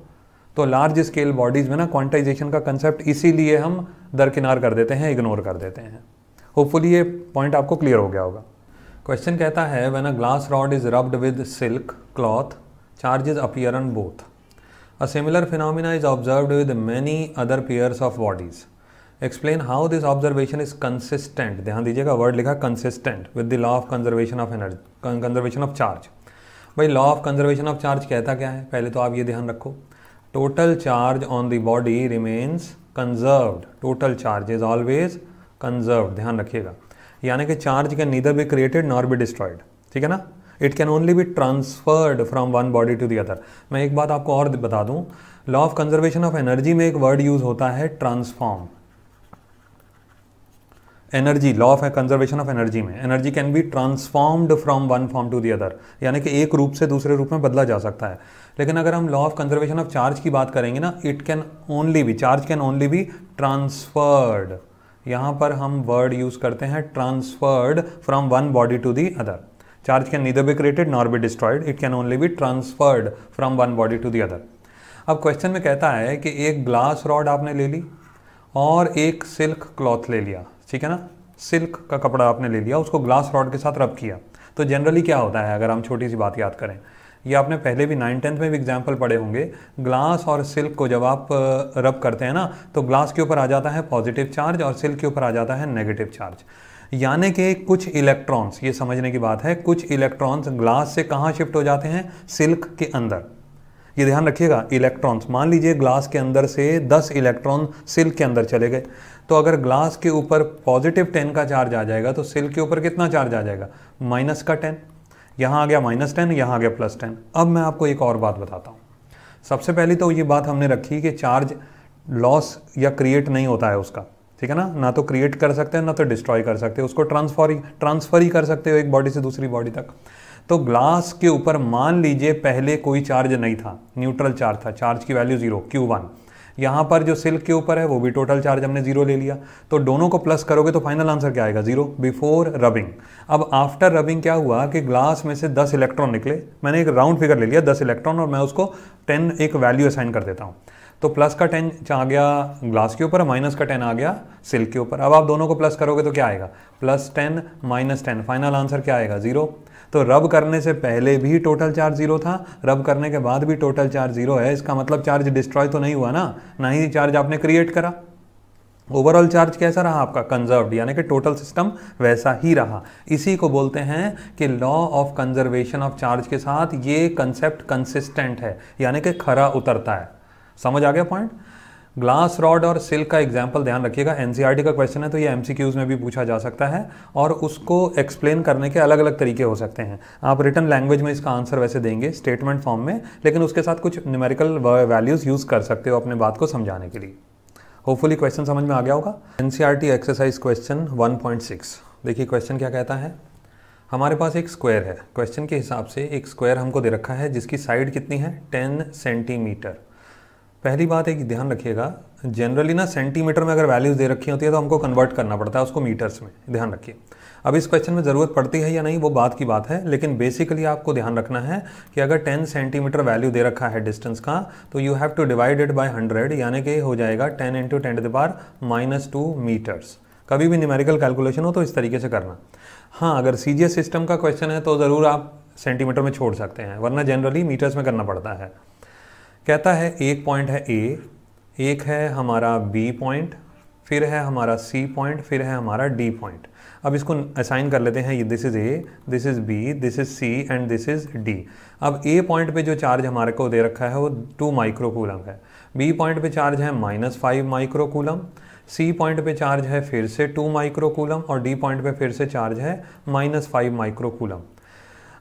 [SPEAKER 1] तो लार्ज स्केल बॉडीज में ना क्वांटाइजेशन का कंसेप्ट इसीलिए हम दरकिनार कर देते हैं इग्नोर कर देते हैं होपफुली ये पॉइंट आपको क्लियर हो गया होगा क्वेश्चन कहता है when a glass rod is rubbed with silk cloth charges appear on both a similar phenomena is observe with many other pairs of bodies explain how this observation is consistent ध्यान दीजिएगा word लिखा consistent with the law of conservation of energy conservation of charge भाई law of conservation of charge कहता क्या है पहले तो आप ये ध्यान रखो total charge on the body remains conserve total charge is always conserve ध्यान रखिएगा यानी कि charge can neither be created nor be destroyed ठीक है ना it can only be transferred from one body to the other मैं एक बात आपको और बता दूं law of conservation of energy में एक वर्ड यूज होता है transform energy law of conservation of energy में energy can be transformed from one form to the other यानी कि एक रूप से दूसरे रूप में बदला जा सकता है लेकिन अगर हम law of conservation of charge की बात करेंगे ना it can only be charge can only be transferred यहाँ पर हम वर्ड यूज़ करते हैं transferred from one body to the other charge can neither be created nor be destroyed it can only be transferred from one body to the other अब question में कहता है कि एक ग्लास रॉड आपने ले ली और एक सिल्क क्लॉथ ले लिया ठीक है ना सिल्क का कपड़ा आपने ले लिया उसको ग्लास रॉड के साथ रब किया तो जनरली क्या होता है अगर हम छोटी सी बात याद करें ये आपने पहले भी नाइन टेंथ में भी एग्जाम्पल पढ़े होंगे ग्लास और सिल्क को जब आप रब करते हैं ना तो ग्लास के ऊपर आ जाता है पॉजिटिव चार्ज और सिल्क के ऊपर आ जाता है नेगेटिव चार्ज यानी कि कुछ इलेक्ट्रॉन्स ये समझने की बात है कुछ इलेक्ट्रॉन्स ग्लास से कहाँ शिफ्ट हो जाते हैं सिल्क के अंदर ये ध्यान रखिएगा इलेक्ट्रॉन्स मान लीजिए ग्लास के अंदर से 10 इलेक्ट्रॉन सिल्क के अंदर चले गए तो अगर ग्लास के ऊपर पॉजिटिव टेन का चार्ज आ जाएगा तो सिल्क के ऊपर कितना चार्ज आ जाएगा माइनस का टेन यहाँ आ गया माइनस टेन यहाँ आ गया प्लस टेन अब मैं आपको एक और बात बताता हूँ सबसे पहले तो ये बात हमने रखी कि चार्ज लॉस या क्रिएट नहीं होता है उसका ठीक है ना ना तो क्रिएट कर सकते हैं ना तो डिस्ट्रॉय कर सकते हैं उसको ट्रांसफर ट्रांसफर ही कर सकते हो एक बॉडी से दूसरी बॉडी तक तो ग्लास के ऊपर मान लीजिए पहले कोई चार्ज नहीं था न्यूट्रल चार्ज था चार्ज की वैल्यू जीरो क्यू वन यहाँ पर जो सिल्क के ऊपर है वो भी टोटल चार्ज हमने जीरो ले लिया तो दोनों को प्लस करोगे तो फाइनल आंसर क्या आएगा जीरो बिफोर रबिंग अब आफ्टर रबिंग क्या हुआ कि ग्लास में से दस इलेक्ट्रॉन निकले मैंने एक राउंड फिगर ले लिया दस इलेक्ट्रॉन और मैं उसको टेन एक वैल्यू असाइन कर देता हूँ तो प्लस का टेन आ गया ग्लास के ऊपर माइनस का टेन आ गया सिल्क के ऊपर अब आप दोनों को प्लस करोगे तो क्या आएगा plus ten minus ten final answer क्या आएगा जीरो तो रब करने से पहले भी टोटल चार्ज जीरो था रब करने के बाद भी टोटल चार्ज जीरो है इसका मतलब चार्ज डिस्ट्रॉय तो नहीं हुआ ना ना ही चार्ज आपने क्रिएट करा ओवरऑल चार्ज कैसा रहा आपका कंजर्व्ड यानी कि टोटल सिस्टम वैसा ही रहा इसी को बोलते हैं कि law of conservation of charge के साथ ये कंसेप्ट कंसिस्टेंट है यानी कि खरा उतरता है समझ आ गया पॉइंट ग्लास रॉड और सिल्क का एग्जाम्पल ध्यान रखिएगा एन e का क्वेश्चन है तो ये एम में भी पूछा जा सकता है और उसको एक्सप्लेन करने के अलग अलग तरीके हो सकते हैं आप रिटर्न लैंग्वेज में इसका आंसर वैसे देंगे स्टेटमेंट फॉर्म में लेकिन उसके साथ कुछ न्यूमेरिकल वैल्यूज़ यूज़ कर सकते हो अपने बात को समझाने के लिए होपफुली क्वेश्चन समझ में आ गया होगा एन एक्सरसाइज क्वेश्चन वन देखिए क्वेश्चन क्या कहता है हमारे पास एक स्क्वायर है क्वेश्चन के हिसाब से एक स्क्वायर हमको दे रखा है जिसकी साइड कितनी है टेन सेंटीमीटर पहली बात एक ध्यान रखिएगा जनरली ना सेंटीमीटर में अगर वैल्यूज़ दे रखी होती है तो हमको कन्वर्ट करना पड़ता है उसको मीटर्स में ध्यान रखिए अब इस क्वेश्चन में ज़रूरत पड़ती है या नहीं वो बात की बात है लेकिन बेसिकली आपको ध्यान रखना है कि अगर 10 सेंटीमीटर वैल्यू दे रखा है डिस्टेंस का तो you have to divide it by hundred यानी कि हो जाएगा टेन इंटू टेन दार माइनस टू मीटर्स कभी भी न्यूमेरिकल कैलकुलेशन हो तो इस तरीके से करना हाँ अगर सी सिस्टम का क्वेश्चन है तो ज़रूर आप सेंटीमीटर में छोड़ सकते हैं वरना जनरली मीटर्स में करना पड़ता है कहता है एक पॉइंट है ए एक है हमारा बी पॉइंट फिर है हमारा सी पॉइंट फिर है हमारा डी पॉइंट अब इसको असाइन कर लेते हैं ये this is A this is B this is C and this is D अब ए पॉइंट पे जो चार्ज हमारे को दे रखा है वो टू माइक्रोकूलम है बी पॉइंट पे चार्ज है minus five microcoulomb C point पे चार्ज है फिर से टू माइक्रोकूलम और डी पॉइंट पे फिर से चार्ज है माइनस फाइव माइक्रोकूलम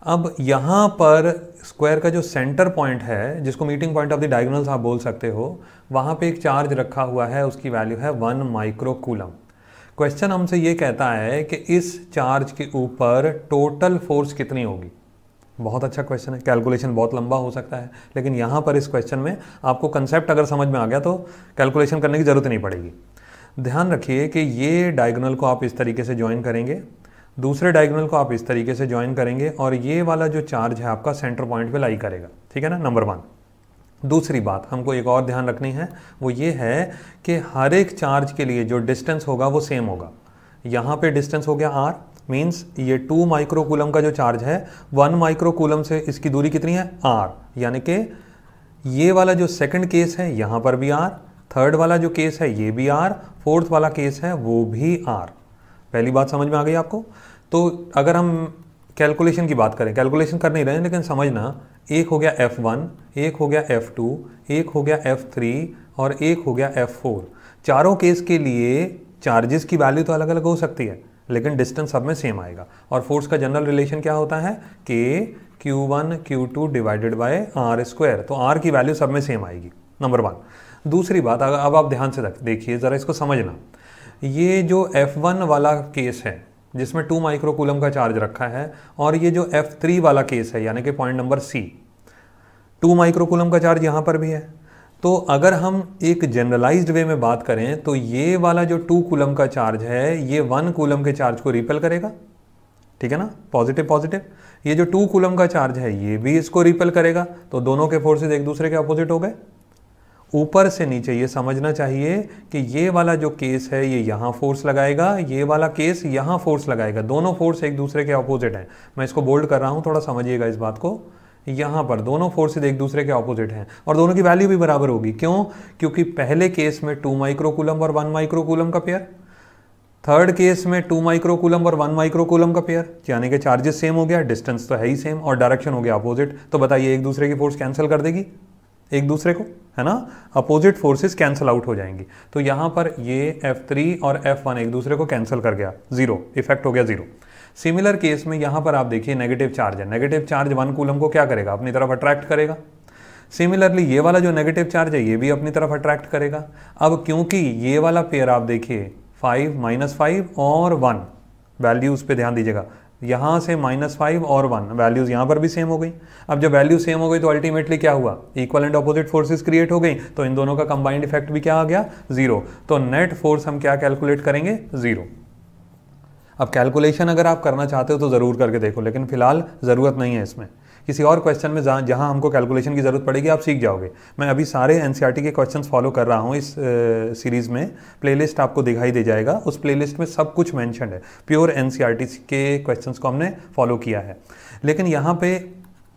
[SPEAKER 1] अब यहाँ पर स्क्वायर का जो सेंटर पॉइंट है जिसको meeting point of the diagonals आप बोल सकते हो वहाँ पे एक चार्ज रखा हुआ है उसकी वैल्यू है वन माइक्रो कूलम क्वेश्चन हमसे ये कहता है कि इस चार्ज के ऊपर टोटल फोर्स कितनी होगी बहुत अच्छा क्वेश्चन है कैलकुलेशन बहुत लंबा हो सकता है लेकिन यहाँ पर इस क्वेश्चन में आपको कंसेप्ट अगर समझ में आ गया तो कैलकुलेशन करने की ज़रूरत नहीं पड़ेगी ध्यान रखिए कि ये डायगोनल को आप इस तरीके से ज्वाइन करेंगे दूसरे डायगोनल को आप इस तरीके से ज्वाइन करेंगे और ये वाला जो चार्ज है आपका सेंटर पॉइंट पे लाई करेगा ठीक है ना नंबर वन दूसरी बात हमको एक और ध्यान रखनी है वो ये है कि हर एक चार्ज के लिए जो डिस्टेंस होगा वो सेम होगा यहाँ पे डिस्टेंस हो गया आर मीन्स ये टू माइक्रोकूलम का जो चार्ज है वन माइक्रोकूलम से इसकी दूरी कितनी है आर यानी कि ये वाला जो सेकंड केस है यहाँ पर भी आर थर्ड वाला जो केस है ये भी आर फोर्थ वाला केस है वो भी आर पहली बात समझ में आ गई आपको तो अगर हम कैलकुलेशन की बात करें कैलकुलेशन कर नहीं रहे हैं लेकिन समझना एक हो गया F1, एक हो गया F2, एक हो गया F3 और एक हो गया F4 चारों केस के लिए चार्जेस की वैल्यू तो अलग अलग हो सकती है लेकिन डिस्टेंस सब में सेम आएगा और फोर्स का जनरल रिलेशन क्या होता है के q one Q two divided by R square तो आर की वैल्यू सब में सेम आएगी नंबर वन दूसरी बात अगर अब आप ध्यान से देखिए ज़रा इसको समझना ये जो F1 वाला केस है जिसमें टू माइक्रोकूलम का चार्ज रखा है और ये जो F3 वाला केस है यानी कि point number C two microcoulomb का चार्ज यहाँ पर भी है तो अगर हम एक जनरलाइज्ड वे में बात करें तो ये वाला जो टू कूलम का चार्ज है ये वन कूलम के चार्ज को रिपेल करेगा ठीक है ना पॉजिटिव पॉजिटिव ये जो टू कूलम का चार्ज है ये भी इसको रिपेल करेगा तो दोनों के फोर्सेज एक दूसरे के अपोजिट हो गए ऊपर से नीचे ये समझना चाहिए कि ये वाला जो केस है ये यहाँ फोर्स लगाएगा ये वाला केस यहाँ फोर्स लगाएगा दोनों फोर्स एक दूसरे के ऑपोजिट हैं मैं इसको बोल्ड कर रहा हूँ थोड़ा समझिएगा इस बात को यहाँ पर दोनों फोर्स एक दूसरे के ऑपोजिट हैं और दोनों की वैल्यू भी बराबर होगी क्यों क्योंकि पहले केस में टू माइक्रोकूलम और वन माइक्रोकूलम का पेयर थर्ड केस में टू माइक्रोकूलम और वन माइक्रोकूलम का पेयर यानी कि चार्जेस सेम हो गया डिस्टेंस तो है ही सेम और डायरेक्शन हो गया अपोजिट तो बताइए एक दूसरे की फोर्स कैंसिल कर देगी एक दूसरे को है ना अपोजिट फोर्सेस कैंसिल आउट हो जाएंगी तो यहां पर ये F3 और F1 एक दूसरे को कैंसिल कर गया जीरो इफेक्ट हो गया जीरो सिमिलर केस में यहां पर आप देखिए नेगेटिव चार्ज है नेगेटिव चार्ज वन कूलम को क्या करेगा अपनी तरफ अट्रैक्ट करेगा सिमिलरली ये वाला जो नेगेटिव चार्ज है ये भी अपनी तरफ अट्रैक्ट करेगा अब क्योंकि ये वाला पेयर आप देखिए फाइव माइनस फाइव और वन वैल्यू उस पर ध्यान दीजिएगा यहाँ से माइनस फाइव और वन वैल्यूज़ यहाँ पर भी सेम हो गई अब जब वैल्यू सेम हो गई तो अल्टीमेटली क्या हुआ equal and opposite forces create हो गई तो इन दोनों का कंबाइंड इफेक्ट भी क्या आ गया जीरो तो नेट फोर्स हम क्या कैलकुलेट करेंगे जीरो अब कैलकुलेशन अगर आप करना चाहते हो तो ज़रूर करके देखो लेकिन फिलहाल ज़रूरत नहीं है इसमें किसी और क्वेश्चन में जहाँ जहाँ हमको कैलकुलेशन की ज़रूरत पड़ेगी आप सीख जाओगे मैं अभी सारे एन e के क्वेश्चन फॉलो कर रहा हूँ इस सीरीज़ में प्लेलिस्ट आपको दिखाई दे जाएगा उस प्लेलिस्ट में सब कुछ मैंशन है प्योर एन e के क्वेश्चन को हमने फॉलो किया है लेकिन यहाँ पे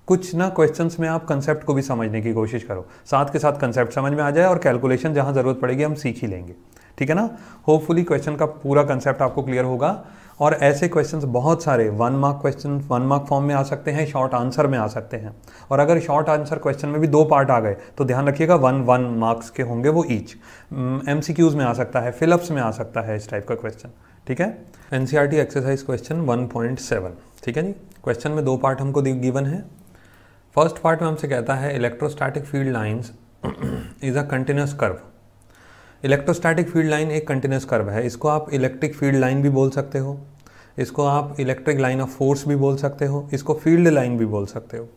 [SPEAKER 1] कुछ ना क्वेश्चंस में आप कंसेप्ट को भी समझने की कोशिश करो साथ के साथ कंसेप्ट समझ में आ जाए और कैलकुलेशन जहाँ ज़रूरत पड़ेगी हम सीख ही लेंगे ठीक है ना होपफुली क्वेश्चन का पूरा कंसेप्ट आपको क्लियर होगा और ऐसे क्वेश्चन बहुत सारे one mark question one mark form में आ सकते हैं शॉर्ट आंसर में आ सकते हैं और अगर शॉर्ट आंसर क्वेश्चन में भी दो पार्ट आ गए तो ध्यान रखिएगा वन वन मार्क्स के होंगे वो ईच एम mm, में आ सकता है फिलअप्स में आ सकता है इस टाइप का क्वेश्चन ठीक है एन एक्सरसाइज क्वेश्चन वन ठीक है जी क्वेश्चन में दो पार्ट हमको गिवन है फर्स्ट पार्ट में हमसे कहता है electrostatic field lines is a continuous curve electrostatic field line एक कंटिन्यूस कर्व है इसको आप इलेक्ट्रिक फील्ड लाइन भी बोल सकते हो इसको आप इलेक्ट्रिक लाइन ऑफ फोर्स भी बोल सकते हो इसको फील्ड लाइन भी बोल सकते हो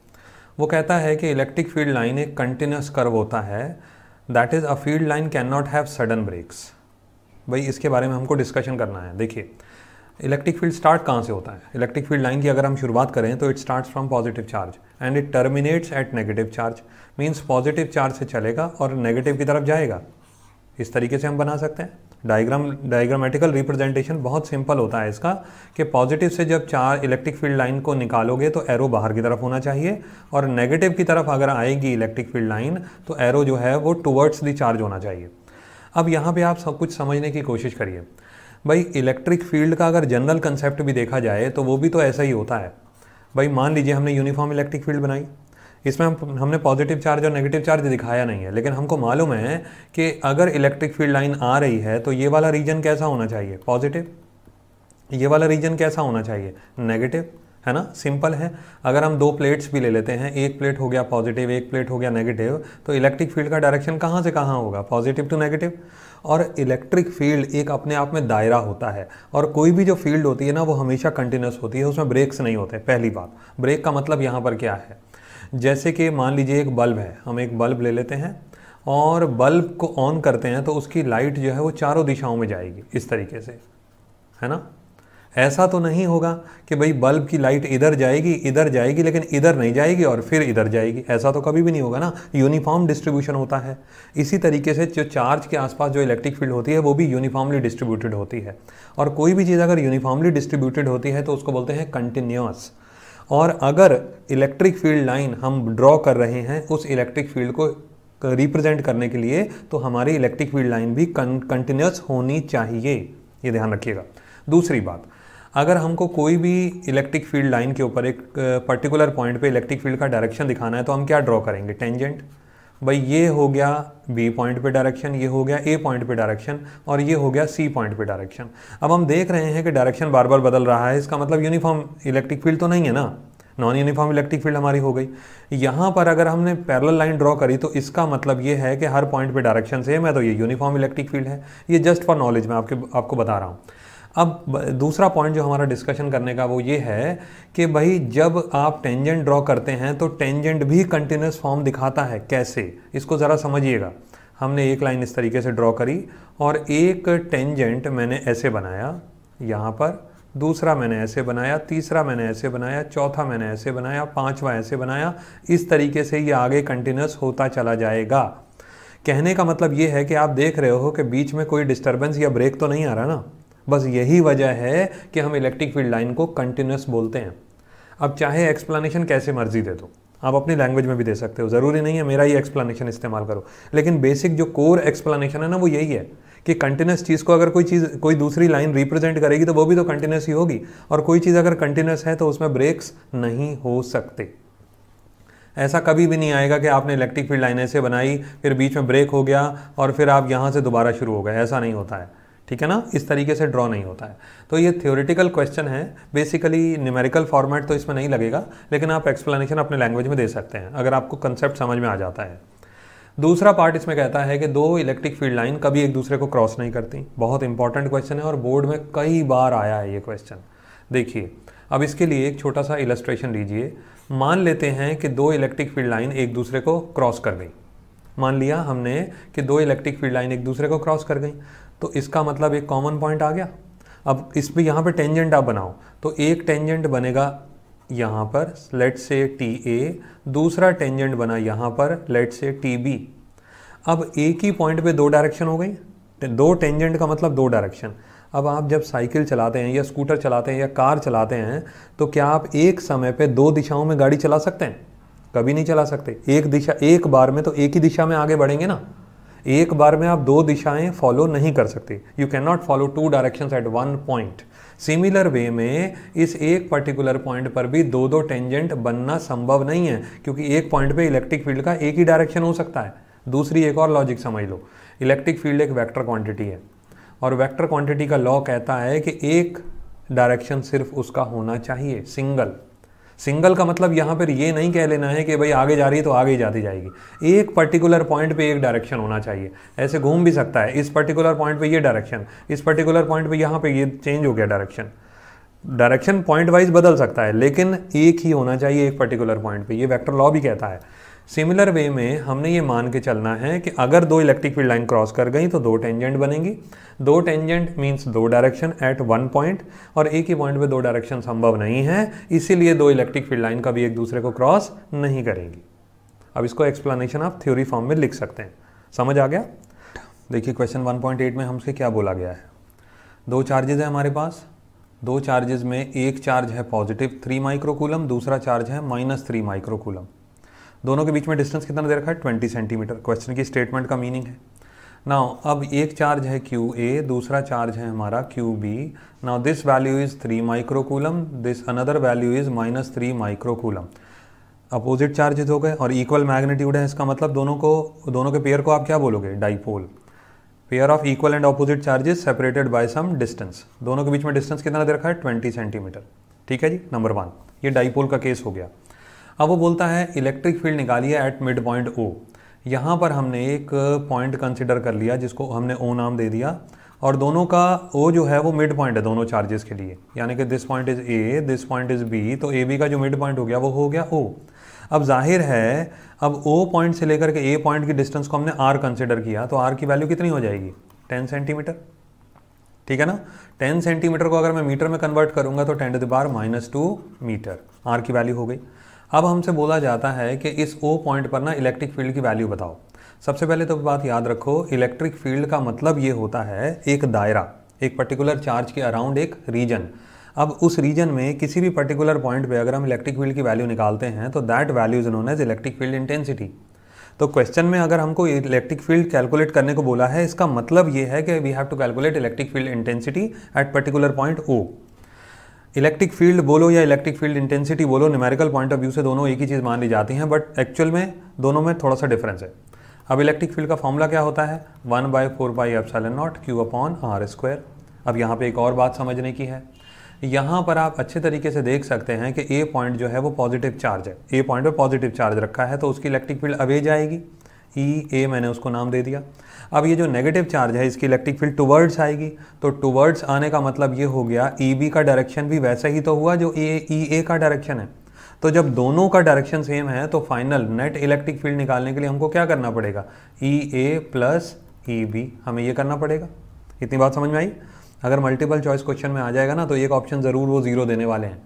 [SPEAKER 1] वो कहता है कि इलेक्ट्रिक फील्ड लाइन एक कंटिन्यूस कर्व होता है that is a field line can not have sudden breaks भाई इसके बारे में हमको डिस्कशन करना है देखिए इलेक्ट्रिक फील्ड स्टार्ट कहाँ से होता है इलेक्ट्रिक फील्ड लाइन की अगर हम शुरुआत करें तो it start from positive charge and it terminates at negative charge means positive charge से चलेगा और नेगेटिव की तरफ जाएगा इस तरीके से हम बना सकते हैं डायग्राम डायग्रामेटिकल रिप्रेजेंटेशन बहुत सिंपल होता है इसका कि पॉजिटिव से जब चार इलेक्ट्रिक फील्ड लाइन को निकालोगे तो एरो बाहर की तरफ होना चाहिए और नेगेटिव की तरफ अगर आएगी इलेक्ट्रिक फील्ड लाइन तो एरो जो है वो टुवर्ड्स दी चार्ज होना चाहिए अब यहाँ पे आप सब कुछ समझने की कोशिश करिए भाई इलेक्ट्रिक फील्ड का अगर जनरल कंसेप्ट भी देखा जाए तो वो भी तो ऐसा ही होता है भाई मान लीजिए हमने यूनिफॉर्म इलेक्ट्रिक फील्ड बनाई इसमें हम हमने पॉजिटिव चार्ज और नेगेटिव चार्ज दिखाया नहीं है लेकिन हमको मालूम है कि अगर इलेक्ट्रिक फील्ड लाइन आ रही है तो ये वाला रीजन कैसा होना चाहिए पॉजिटिव ये वाला रीजन कैसा होना चाहिए नेगेटिव है ना सिंपल है अगर हम दो प्लेट्स भी ले लेते हैं एक प्लेट हो गया पॉजिटिव एक प्लेट हो गया नेगेटिव तो इलेक्ट्रिक फील्ड का डायरेक्शन कहाँ से कहाँ होगा पॉजिटिव टू नेगेटिव और इलेक्ट्रिक फील्ड एक अपने आप में दायरा होता है और कोई भी जो फील्ड होती है ना वो हमेशा कंटिन्यूस होती है उसमें ब्रेक्स नहीं होते पहली बात ब्रेक का मतलब यहाँ पर क्या है जैसे कि मान लीजिए एक बल्ब है हम एक बल्ब ले लेते हैं और बल्ब को ऑन करते हैं तो उसकी लाइट जो है वो चारों दिशाओं में जाएगी इस तरीके से है ना ऐसा तो नहीं होगा कि भाई बल्ब की लाइट इधर जाएगी इधर जाएगी लेकिन इधर नहीं जाएगी और फिर इधर जाएगी ऐसा तो कभी भी नहीं होगा ना यूनिफॉर्म डिस्ट्रीब्यूशन होता है इसी तरीके से जो चार्ज के आसपास जो इलेक्ट्रिक फील्ड होती है वो भी यूनिफॉर्मली डिस्ट्रीब्यूटेड होती है और कोई भी चीज़ अगर यूनिफॉर्मली डिस्ट्रीब्यूटेड होती है तो उसको बोलते हैं कंटिन्यूस और अगर इलेक्ट्रिक फील्ड लाइन हम ड्रॉ कर रहे हैं उस इलेक्ट्रिक फील्ड को रिप्रेजेंट करने के लिए तो हमारी इलेक्ट्रिक फील्ड लाइन भी कंटिन्यूस होनी चाहिए ये ध्यान रखिएगा दूसरी बात अगर हमको कोई भी इलेक्ट्रिक फील्ड लाइन के ऊपर एक पर्टिकुलर पॉइंट पे इलेक्ट्रिक फील्ड का डायरेक्शन दिखाना है तो हम क्या ड्रॉ करेंगे टेंजेंट भाई ये हो गया बी पॉइंट पे डायरेक्शन ये हो गया ए पॉइंट पे डायरेक्शन और ये हो गया सी पॉइंट पे डायरेक्शन अब हम देख रहे हैं कि डायरेक्शन बार बार बदल रहा है इसका मतलब यूनिफॉर्म इलेक्ट्रिक फील्ड तो नहीं है ना नॉन यूनिफॉर्म इलेक्ट्रिक फील्ड हमारी हो गई यहाँ पर अगर हमने पैरल लाइन ड्रॉ करी तो इसका मतलब ये है कि हर पॉइंट पे डायरेक्शन सेम है तो ये यूनिफॉर्म इलेक्ट्रिक फील्ड है ये जस्ट फॉर नॉलेज मैं आपके आपको बता रहा हूँ अब दूसरा पॉइंट जो हमारा डिस्कशन करने का वो ये है कि भाई जब आप टेंजेंट ड्रॉ करते हैं तो टेंजेंट भी कंटिन्यूस फॉर्म दिखाता है कैसे इसको ज़रा समझिएगा हमने एक लाइन इस तरीके से ड्रॉ करी और एक टेंजेंट मैंने ऐसे बनाया यहाँ पर दूसरा मैंने ऐसे बनाया तीसरा मैंने ऐसे बनाया चौथा मैंने ऐसे बनाया पाँचवा ऐसे बनाया इस तरीके से ये आगे कंटिन्यूस होता चला जाएगा कहने का मतलब ये है कि आप देख रहे हो कि बीच में कोई डिस्टर्बेंस या ब्रेक तो नहीं आ रहा ना बस यही वजह है कि हम इलेक्ट्रिक फील्ड लाइन को कंटिन्यूस बोलते हैं अब चाहे एक्सप्लेनेशन कैसे मर्जी दे दो आप अपनी लैंग्वेज में भी दे सकते हो ज़रूरी नहीं है मेरा ही एक्सप्लेनेशन इस्तेमाल करो लेकिन बेसिक जो कोर एक्सप्लेनेशन है ना वो यही है कि कंटिन्यूस चीज़ को अगर कोई चीज़ कोई दूसरी लाइन रिप्रेजेंट करेगी तो वो भी तो कंटिन्यूस ही होगी और कोई चीज़ अगर कंटिन्यूस है तो उसमें ब्रेक्स नहीं हो सकते ऐसा कभी भी नहीं आएगा कि आपने इलेक्ट्रिक फील्ड लाइन ऐसे बनाई फिर बीच में ब्रेक हो गया और फिर आप यहाँ से दोबारा शुरू हो गए ऐसा नहीं होता है ठीक है ना इस तरीके से ड्रॉ नहीं होता है तो ये थ्योरेटिकल क्वेश्चन है बेसिकली न्यूमेरिकल फॉर्मेट तो इसमें नहीं लगेगा लेकिन आप एक्सप्लेनेशन अपने लैंग्वेज में दे सकते हैं अगर आपको कंसेप्ट समझ में आ जाता है दूसरा पार्ट इसमें कहता है कि दो इलेक्ट्रिक फील्ड लाइन कभी एक दूसरे को क्रॉस नहीं करती बहुत इंपॉर्टेंट क्वेश्चन है और बोर्ड में कई बार आया है ये क्वेश्चन देखिए अब इसके लिए एक छोटा सा इलस्ट्रेशन लीजिए मान लेते हैं कि दो इलेक्ट्रिक फील्ड लाइन एक दूसरे को क्रॉस कर गई मान लिया हमने कि दो इलेक्ट्रिक फील्ड लाइन एक दूसरे को क्रॉस कर गई तो इसका मतलब एक कॉमन पॉइंट आ गया अब इस पर यहाँ पर टेंजेंट आप बनाओ तो एक टेंजेंट बनेगा यहाँ पर लेट से टी ए दूसरा टेंजेंट बना यहाँ पर लेट से टी बी अब एक ही पॉइंट पे दो डायरेक्शन हो गई दो टेंजेंट का मतलब दो डायरेक्शन अब आप जब साइकिल चलाते हैं या स्कूटर चलाते हैं या कार चलाते हैं तो क्या आप एक समय पे दो दिशाओं में गाड़ी चला सकते हैं कभी नहीं चला सकते एक दिशा एक बार में तो एक ही दिशा में आगे बढ़ेंगे ना एक बार में आप दो दिशाएं फॉलो नहीं कर सकते you can not follow two directions at one point similar way में इस एक पर्टिकुलर पॉइंट पर भी दो दो टेंजेंट बनना संभव नहीं है क्योंकि एक पॉइंट पे इलेक्ट्रिक फील्ड का एक ही डायरेक्शन हो सकता है दूसरी एक और लॉजिक समझ लो इलेक्ट्रिक फील्ड एक वेक्टर क्वांटिटी है और वेक्टर क्वांटिटी का लॉ कहता है कि एक डायरेक्शन सिर्फ उसका होना चाहिए सिंगल सिंगल का मतलब यहाँ पर ये नहीं कह लेना है कि भाई आगे जा रही है तो आगे ही जाती जाएगी एक पर्टिकुलर पॉइंट पे एक डायरेक्शन होना चाहिए ऐसे घूम भी सकता है इस पर्टिकुलर पॉइंट पे ये डायरेक्शन इस पर्टिकुलर पॉइंट पे यहाँ पे ये चेंज हो गया डायरेक्शन डायरेक्शन पॉइंट वाइज बदल सकता है लेकिन एक ही होना चाहिए एक पर्टिकुलर पॉइंट पर ये वैक्टर लॉ भी कहता है सिमिलर वे में हमने ये मान के चलना है कि अगर दो इलेक्ट्रिक फील्ड लाइन क्रॉस कर गई तो दो टेंजेंट बनेंगी दो टेंजेंट मीन्स दो डायरेक्शन एट वन पॉइंट और एक ही पॉइंट पे दो डायरेक्शन संभव नहीं है इसीलिए दो इलेक्ट्रिक फील्ड लाइन कभी एक दूसरे को क्रॉस नहीं करेंगी अब इसको एक्सप्लेनेशन आप थ्योरी फॉर्म में लिख सकते हैं समझ आ गया देखिए क्वेश्चन एट में हमसे क्या बोला गया है दो चार्जेज है हमारे पास दो चार्जेज में एक चार्ज है पॉजिटिव थ्री माइक्रोकूलम दूसरा चार्ज है माइनस थ्री माइक्रोकूलम दोनों के बीच में डिस्टेंस कितना दे रखा है ट्वेंटी सेंटीमीटर क्वेश्चन की स्टेटमेंट का मीनिंग है ना अब एक चार्ज है क्यू ए दूसरा चार्ज है हमारा क्यू बी ना this value is three microcoulomb this another value is minus three microcoulomb opposite charges हो गए और इक्वल मैग्नीट्यूड है इसका मतलब दोनों को दोनों के पेयर को आप क्या बोलोगे dipole pair of equal and opposite charges separated by some distance दोनों के बीच में डिस्टेंस कितना दे रखा है ट्वेंटी सेंटीमीटर ठीक है जी नंबर वन ये डाइपोल का केस हो गया अब वो बोलता है इलेक्ट्रिक फील्ड निकालिए एट मिड पॉइंट ओ यहाँ पर हमने एक पॉइंट कंसिडर कर लिया जिसको हमने ओ नाम दे दिया और दोनों का ओ जो है वो मिड पॉइंट है दोनों चार्जेस के लिए यानी कि this point is A this point is B तो ए बी का जो मिड पॉइंट हो गया वो हो गया ओ अब जाहिर है अब ओ पॉइंट से लेकर के ए पॉइंट की डिस्टेंस को हमने आर कंसिडर किया तो आर की वैल्यू कितनी हो जाएगी टेन सेंटीमीटर ठीक है ना टेन सेंटीमीटर को अगर मैं मीटर में कन्वर्ट करूंगा तो टेन टू दार माइनस टू मीटर आर की वैल्यू हो गई अब हमसे बोला जाता है कि इस ओ पॉइंट पर ना इलेक्ट्रिक फील्ड की वैल्यू बताओ सबसे पहले तो बात याद रखो इलेक्ट्रिक फील्ड का मतलब ये होता है एक दायरा एक पर्टिकुलर चार्ज के अराउंड एक रीजन अब उस रीजन में किसी भी पर्टिकुलर पॉइंट पे अगर हम इलेक्ट्रिक फील्ड की वैल्यू निकालते हैं तो that value is known as electric field intensity तो क्वेश्चन में अगर हमको इलेक्ट्रिक फील्ड कैलकुलेट करने को बोला है इसका मतलब ये है कि we have to calculate electric field intensity at particular point O electric field बोलो या इलेक्ट्रिक फील्ड इंटेंसिटी बोलो न्यूमेरिकल पॉइंट ऑफ व्यू से दोनों एक ही चीज़ मान ली जाती हैं बट एक्चुअल में दोनों में थोड़ा सा डिफरेंस है अब इलेक्ट्रिक फील्ड का फॉर्मूला क्या होता है one by four by F epsilon naught Q upon R square अब यहाँ पे एक और बात समझने की है यहाँ पर आप अच्छे तरीके से देख सकते हैं कि ए पॉइंट जो है वो पॉजिटिव चार्ज है ए पॉइंट पर पॉजिटिव चार्ज रखा है तो उसकी इलेक्ट्रिक फील्ड अवे जाएगी ई e, ए मैंने उसको नाम दे दिया अब ये जो नेगेटिव चार्ज है इसकी इलेक्ट्रिक फील्ड टूवर्ड्स आएगी तो टूवर्ड्स आने का मतलब ये हो गया ई e बी का डायरेक्शन भी वैसे ही तो हुआ जो ए ई ए का डायरेक्शन है तो जब दोनों का डायरेक्शन सेम है तो फाइनल नेट इलेक्ट्रिक फील्ड निकालने के लिए हमको क्या करना पड़ेगा ई ए प्लस ई बी हमें ये करना पड़ेगा इतनी बात समझ में आई अगर मल्टीपल चॉइस क्वेश्चन में आ जाएगा ना तो एक ऑप्शन ज़रूर वो ज़ीरो देने वाले हैं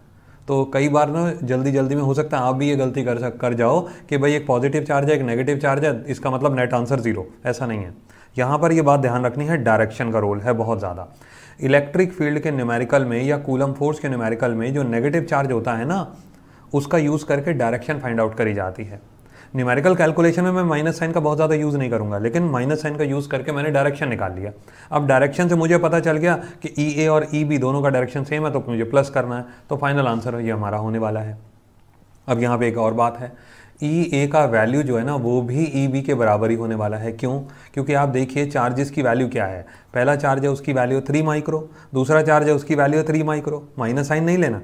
[SPEAKER 1] तो कई बार ना जल्दी जल्दी में हो सकता है आप भी ये गलती कर सक कर जाओ कि भाई एक पॉजिटिव चार्ज है एक नेगेटिव चार्ज है इसका मतलब नेट आंसर ज़ीरो ऐसा नहीं है यहाँ पर ये बात ध्यान रखनी है डायरेक्शन का रोल है बहुत ज़्यादा इलेक्ट्रिक फील्ड के न्यूमेरिकल में या कूलम फोर्स के न्यूमेरिकल में जो नेगेटिव चार्ज होता है ना उसका यूज़ करके डायरेक्शन फाइंड आउट करी जाती है न्यूमेरिकल कैलकुलेशन में मैं माइनस साइन का बहुत ज़्यादा यूज़ नहीं करूँगा लेकिन माइनस साइन का यूज़ करके मैंने डायरेक्शन निकाल लिया अब डायरेक्शन से मुझे पता चल गया कि ई e ए और ई e बी दोनों का डायरेक्शन सेम है तो मुझे प्लस करना है तो फाइनल आंसर ये हमारा होने वाला है अब यहाँ पर एक और बात है ई e ए का वैल्यू जो है ना वो भी ई बी के बराबर ही होने वाला है क्यों क्योंकि आप देखिए चार्जेस की वैल्यू क्या है पहला चार्ज है उसकी वैल्यू थ्री माइक्रो दूसरा चार्ज है उसकी value three micro minus sign नहीं लेना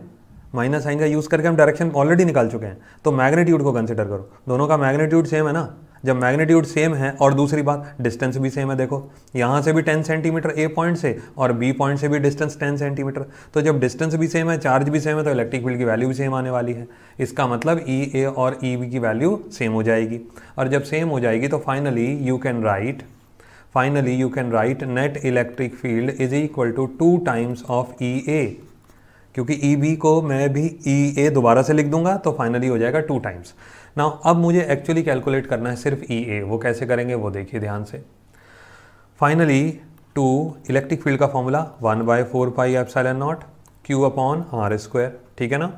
[SPEAKER 1] माइनस साइन का यूज़ करके हम डायरेक्शन ऑलरेडी निकाल चुके हैं तो मैग्नीट्यूड को कंसिडर करो दोनों का मैग्नीट्यूड सेम है ना जब मैग्नीट्यूड सेम है और दूसरी बात डिस्टेंस भी सेम है देखो यहाँ से भी 10 सेंटीमीटर ए पॉइंट से और बी पॉइंट से भी डिस्टेंस 10 सेंटीमीटर तो जब डिस्टेंस भी सेम है चार्ज भी सेम है तो इलेक्ट्रिक फील्ड की वैल्यू भी सेम आने वाली है इसका मतलब ई e, ए और ई e बी की वैल्यू सेम हो जाएगी और जब सेम हो जाएगी तो finally you can write finally you can write net electric field is equal to two times of E A क्योंकि ई e बी को मैं भी ई e ए दोबारा से लिख दूंगा तो फाइनली हो जाएगा टू टाइम्स ना अब मुझे एक्चुअली कैलकुलेट करना है सिर्फ ई e ए वो कैसे करेंगे वो देखिए ध्यान से फाइनली टू इलेक्ट्रिक फील्ड का formula one by four pi n naught Q upon R square ठीक है ना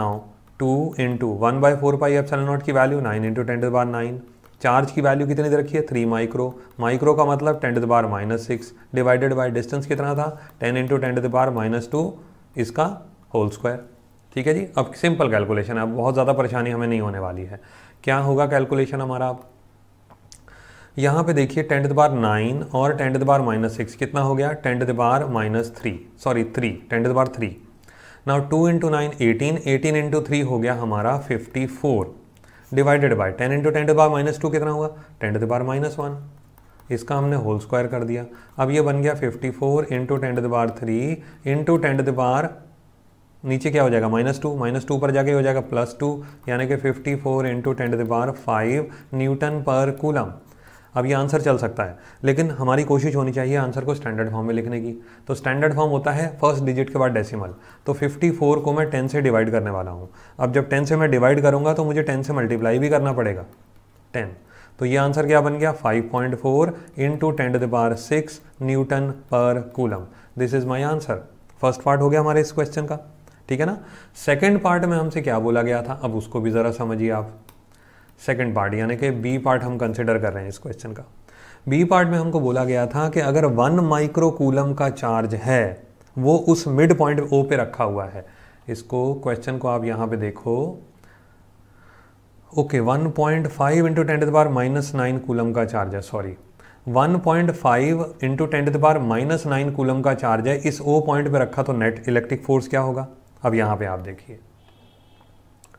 [SPEAKER 1] now two into one by four pi epsilon naught की value nine into tent power nine charge की value कितनी दे रखी है थ्री माइक्रो माइक्रो का मतलब ten bar minus six divided by distance कितना था टेन इंटू टेंट बार माइनस टू इसका होल स्क्वायर ठीक है जी अब सिंपल कैलकुलेशन है अब बहुत ज़्यादा परेशानी हमें नहीं होने वाली है क्या होगा कैलकुलेशन हमारा अब यहाँ पे देखिए टेंथ बार नाइन और टेंथ बार माइनस सिक्स कितना हो गया the power minus three sorry three the power three now two into nine eighteen eighteen into three हो गया हमारा fifty four divided by ten into the power minus two कितना हुआ the power minus one इसका हमने whole square कर दिया अब ये बन गया 54 four into ten the three into ten the नीचे क्या हो जाएगा माइनस टू माइनस टू पर जाके हो जाएगा प्लस टू यानी कि 54 four into ten the five newton per coulomb अब ये आंसर चल सकता है लेकिन हमारी कोशिश होनी चाहिए आंसर को स्टैंडर्ड फॉर्म में लिखने की तो स्टैंडर्ड फॉर्म होता है फर्स्ट डिजिट के बाद डेसिमल तो 54 को मैं 10 से डिवाइड करने वाला हूँ अब जब 10 से मैं डिवाइड करूँगा तो मुझे 10 से मल्टीप्लाई भी करना पड़ेगा तो ये आंसर क्या बन गया 5.4 point four to ten the power six newton per coulomb this is my answer first part हो गया हमारे इस क्वेश्चन का ठीक है ना सेकेंड पार्ट में हमसे क्या बोला गया था अब उसको भी ज़रा समझिए आप सेकेंड पार्ट यानी कि बी पार्ट हम कंसिडर कर रहे हैं इस क्वेश्चन का बी पार्ट में हमको बोला गया था कि अगर वन माइक्रो कूलम का चार्ज है वो उस मिड पॉइंट ओ पे रखा हुआ है इसको क्वेश्चन को आप यहाँ पे देखो okay 1.5 point five into ten दार माइनस नाइन कूलम का चार्ज है sorry 1.5 point five into ten दार माइनस नाइन कूलम का चार्ज है इस ओ पॉइंट पे रखा तो नेट इलेक्ट्रिक फोर्स क्या होगा अब यहाँ पे आप देखिए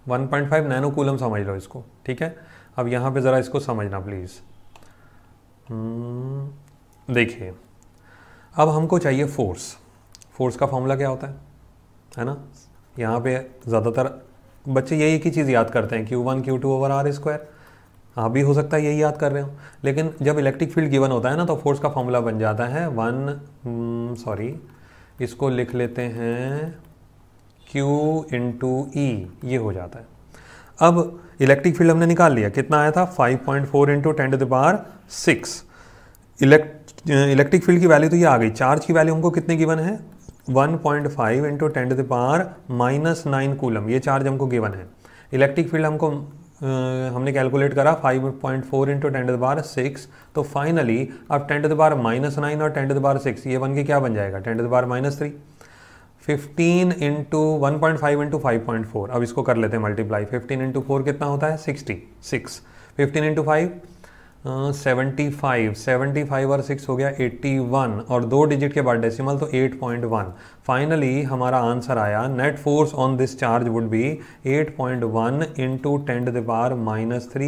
[SPEAKER 1] 1.5 पॉइंट फाइव नैनो कूलम समझ लो इसको ठीक है अब यहाँ पे ज़रा इसको समझना प्लीज़ hmm, देखिए अब हमको चाहिए फोर्स फोर्स का फॉर्मूला क्या होता है है ना यहाँ पे ज़्यादातर बच्चे यही एक ही चीज़ याद करते हैं Q one Q two over R square आप भी हो सकता है यही याद कर रहे हो लेकिन जब इलेक्ट्रिक फील्ड गिवन होता है ना तो फोर्स का फॉर्मूला बन जाता है वन सॉरी mm, इसको लिख लेते हैं Q टू ई e, ये हो जाता है अब इलेक्ट्रिक फील्ड हमने निकाल लिया कितना आया था 5.4 point four into ten to the six electric field की वैल्यू तो ये आ गई चार्ज की वैल्यू हमको कितने गिवन है 1.5 point five into ten to the power minus nine coulomb ये चार्ज हमको गिवन है इलेक्ट्रिक फील्ड हमको हमने कैलकुलेट करा 5.4 point four into ten to six तो फाइनली अब टेन टू माइनस नाइन और टेन टू दार सिक्स ये बन के क्या बन जाएगा टेन टू दार minus three fifteen into one point five into five point four अब इसको कर लेते हैं मल्टीप्लाई फिफ्टीन इंटू फोर कितना होता है sixty six fifteen into five seventy five seventy five और सिक्स हो गया एट्टी वन और दो डिजिट के बाद डेसिमल तो एट पॉइंट वन फाइनली हमारा आंसर आया net force on this charge would be eight point one into ten the power minus three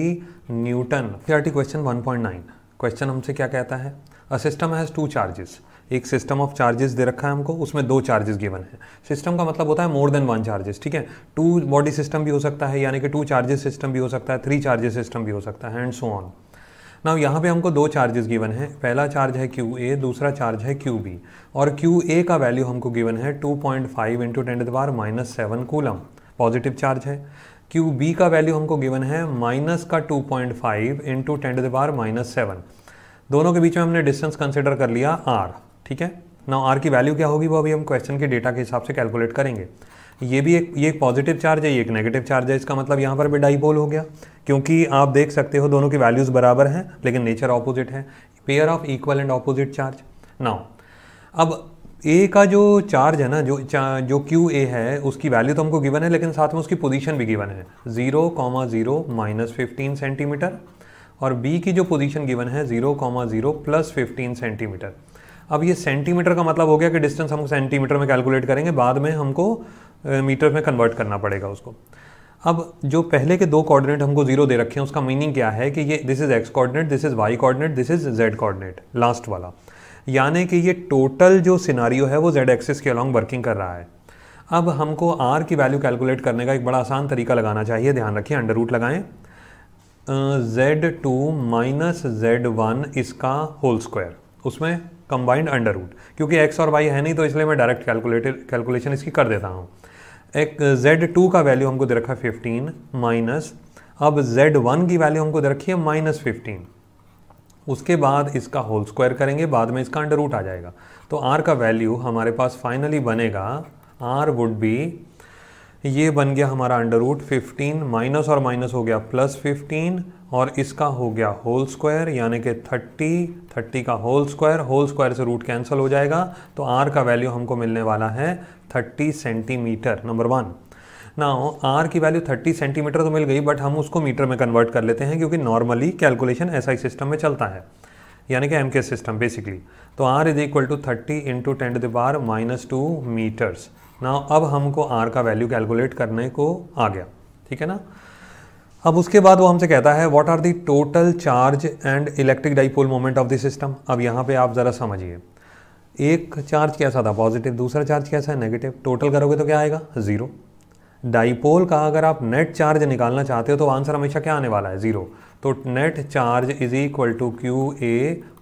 [SPEAKER 1] newton thirty question one point nine question हमसे क्या कहता है a system has two charges एक system of charges दे रखा है हमको उसमें दो चार्जेस गिवन है सिस्टम का मतलब होता है मोर देन वन चार्जेस ठीक है टू बॉडी सिस्टम भी हो सकता है यानी कि टू चार्जेस सिस्टम भी हो सकता है थ्री चार्जेस सिस्टम भी हो सकता है एंड सो ऑन ना यहाँ पे हमको दो चार्जेस गिवन है पहला चार्ज है क्यू ए दूसरा चार्ज है क्यू बी और क्यू ए का वैल्यू हमको गिवन है two point five into ten दार minus seven coulomb positive charge है क्यू बी का वैल्यू हमको गिवन है माइनस का two point five into ten दार माइनस सेवन दोनों के बीच में हमने डिस्टेंस कंसिडर कर लिया आर ठीक है ना आर की वैल्यू क्या होगी वो अभी हम क्वेश्चन के डेटा के हिसाब से कैलकुलेट करेंगे ये भी एक ये एक पॉजिटिव चार्ज है ये एक नेगेटिव चार्ज है इसका मतलब यहाँ पर भी डाइपोल हो गया क्योंकि आप देख सकते हो दोनों की वैल्यूज़ बराबर हैं लेकिन नेचर ऑपोजिट है pair of equal and opposite charge now अब ए का जो चार्ज है ना जो जो क्यू ए है उसकी वैल्यू तो हमको गिवन है लेकिन साथ में उसकी पोजीशन भी गिवन है zero comma zero minus fifteen centimetre और बी की जो पोजीशन गिवन है zero comma zero plus fifteen centimetre अब ये सेंटीमीटर का मतलब हो गया कि डिस्टेंस हम सेंटीमीटर में कैलकुलेट करेंगे बाद में हमको मीटर में कन्वर्ट करना पड़ेगा उसको अब जो पहले के दो कोऑर्डिनेट हमको जीरो दे रखे हैं उसका मीनिंग क्या है कि ये this is X coordinate this is Y coordinate this is Z coordinate last वाला यानी कि ये टोटल जो सिनारियो है वो जेड एक्सिस के अलॉन्ग वर्किंग कर रहा है अब हमको आर की वैल्यू कैलकुलेट करने का एक बड़ा आसान तरीका लगाना चाहिए ध्यान रखिए अंडर रूट लगाएँ Z two minus Z one इसका होल स्क्वायर उसमें कंबाइंड अंडर रूट क्योंकि एक्स और वाई है नहीं तो इसलिए मैं डायरेक्ट कैलकुलेटर कैलकुलेशन इसकी कर देता हूँ एक जेड टू का वैल्यू हमको दे रखा है फिफ्टीन माइनस अब जेड वन की वैल्यू हमको दे रखी है माइनस फिफ्टीन उसके बाद इसका होल स्क्वायर करेंगे बाद में इसका अंडर रूट आ जाएगा तो आर का वैल्यू हमारे पास फाइनली बनेगा आर वुड बी ये बन गया हमारा अंडर रूट फिफ्टीन माइनस और माइनस हो गया प्लस फिफ्टीन और इसका हो गया होल स्क्वायर यानी कि थर्टी थर्टी का होल स्क्वायर होल स्क्वायर से रूट कैंसिल हो जाएगा तो आर का वैल्यू हमको मिलने वाला है थर्टी सेंटीमीटर नंबर वन ना आर की वैल्यू थर्टी सेंटीमीटर तो मिल गई बट हम उसको मीटर में कन्वर्ट कर लेते हैं क्योंकि नॉर्मली कैलकुलेशन ऐसा ही सिस्टम में चलता है यानी कि एम के सिस्टम बेसिकली तो R is equal to thirty into ten to दार माइनस टू मीटर्स ना अब हमको आर का वैल्यू कैलकुलेट करने को आ गया ठीक है ना अब उसके बाद वो हमसे कहता है what are the total charge and electric dipole moment of the system अब यहाँ पे आप ज़रा समझिए एक चार्ज कैसा था पॉजिटिव दूसरा चार्ज कैसा है नेगेटिव टोटल करोगे तो क्या आएगा ज़ीरो डाइपोल का अगर आप नेट चार्ज निकालना चाहते हो तो आंसर हमेशा क्या आने वाला है ज़ीरो तो net charge is equal to Q A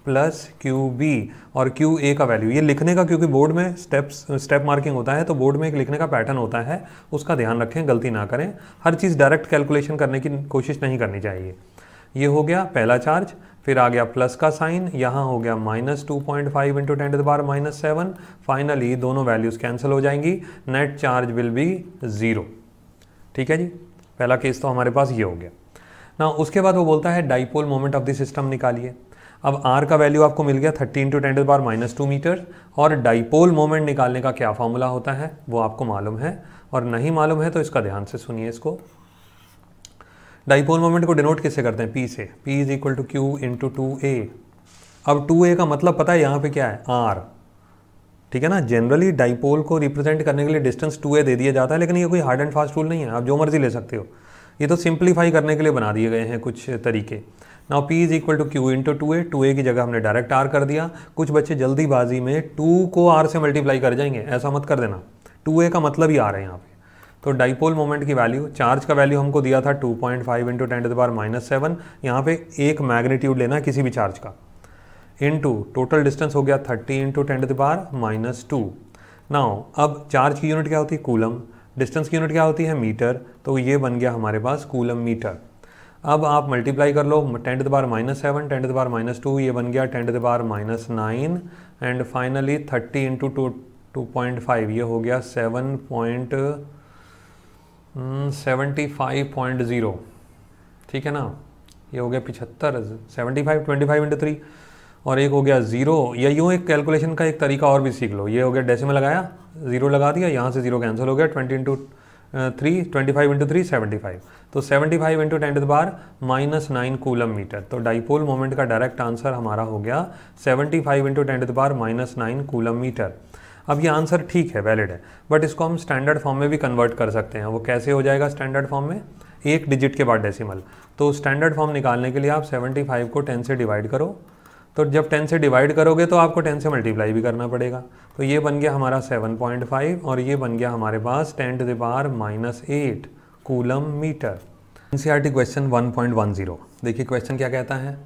[SPEAKER 1] plus Q B और क्यू ए का वैल्यू ये लिखने का क्योंकि बोर्ड में स्टेप्स स्टेप मार्किंग होता है तो बोर्ड में एक लिखने का पैटर्न होता है उसका ध्यान रखें गलती ना करें हर चीज़ डायरेक्ट कैलकुलेशन करने की कोशिश नहीं करनी चाहिए ये हो गया पहला चार्ज फिर आ गया प्लस का साइन यहाँ हो गया minus two point five into ten power minus seven finally दोनों वैल्यूज़ कैंसिल हो जाएंगी net charge will be zero ठीक है जी पहला केस तो हमारे पास ये हो गया ना उसके बाद वो बोलता है dipole moment of the system निकालिए अब आर का वैल्यू आपको मिल गया thirty into ten to the power minus two metre और डाइपोल मोमेंट निकालने का क्या फॉर्मूला होता है वो आपको मालूम है और नहीं मालूम है तो इसका ध्यान से सुनिए इसको डाइपोल मोमेंट को डिनोट किससे करते हैं पी से P is equal to Q into two A अब टू ए का मतलब पता है यहाँ पे क्या है आर ठीक है ना जनरली डाइपोल को रिप्रेजेंट करने के लिए डिस्टेंस टू ए दे दिया जाता है लेकिन ये कोई हार्ड एंड फास्ट रूल नहीं है आप जो मर्जी ले सकते हो ये तो सिंप्लीफाई करने के लिए बना दिए गए हैं कुछ तरीके now P is equal to Q into two A two A की जगह हमने डायरेक्ट आर कर दिया कुछ बच्चे जल्दीबाजी में टू को आर से मल्टीप्लाई कर जाएंगे ऐसा मत कर देना टू ए का मतलब ही आ रहा है यहाँ पे तो डाइपोल मोमेंट की वैल्यू चार्ज का वैल्यू हमको दिया था 2.5 पॉइंट फाइव इंटू टेन दार माइनस सेवन यहाँ पे एक मैग्नीट्यूड लेना किसी भी चार्ज का इंटू टोटल डिस्टेंस हो गया 30 इंटू टेन दार माइनस टू नाउ अब चार्ज की यूनिट क्या होती है कूलम डिस्टेंस की यूनिट क्या होती है मीटर तो ये बन गया हमारे पास कूलम मीटर अब आप मल्टीप्लाई कर लो ten to the minus seven ten to the minus two ये बन गया ten to the minus nine and finally thirty into two two point five ये हो गया seven point seventy five point zero ठीक है ना ये हो गया पिछहत्तर seventy five twenty five into three और एक हो गया ज़ीरो या यूँ एक कैलकुलेशन का एक तरीका और भी सीख लो ये हो गया डेसिमल लगाया ज़ीरो लगा दिया यहाँ से ज़ीरो कैंसिल हो गया twenty into three twenty five into three seventy five तो seventy five into ten to minus nine coulomb metre तो डाइपोल मोमेंट का डायरेक्ट आंसर हमारा हो गया seventy five into ten to minus nine coulomb metre अब ये answer ठीक है वैलिड है बट इसको हम स्टैंडर्ड फॉर्म में भी कन्वर्ट कर सकते हैं वो कैसे हो जाएगा स्टैंडर्ड फॉर्म में एक डिजिट के बाद डेसिमल तो स्टैंडर्ड फॉर्म निकालने के लिए आप फाइव को टेन से डिवाइड करो तो जब 10 से डिवाइड करोगे तो आपको 10 से मल्टीप्लाई भी करना पड़ेगा तो ये बन गया हमारा 7.5 और ये बन गया हमारे पास 10 टू दार minus eight coulomb metre an question 1.10 देखिए क्वेश्चन क्या कहता है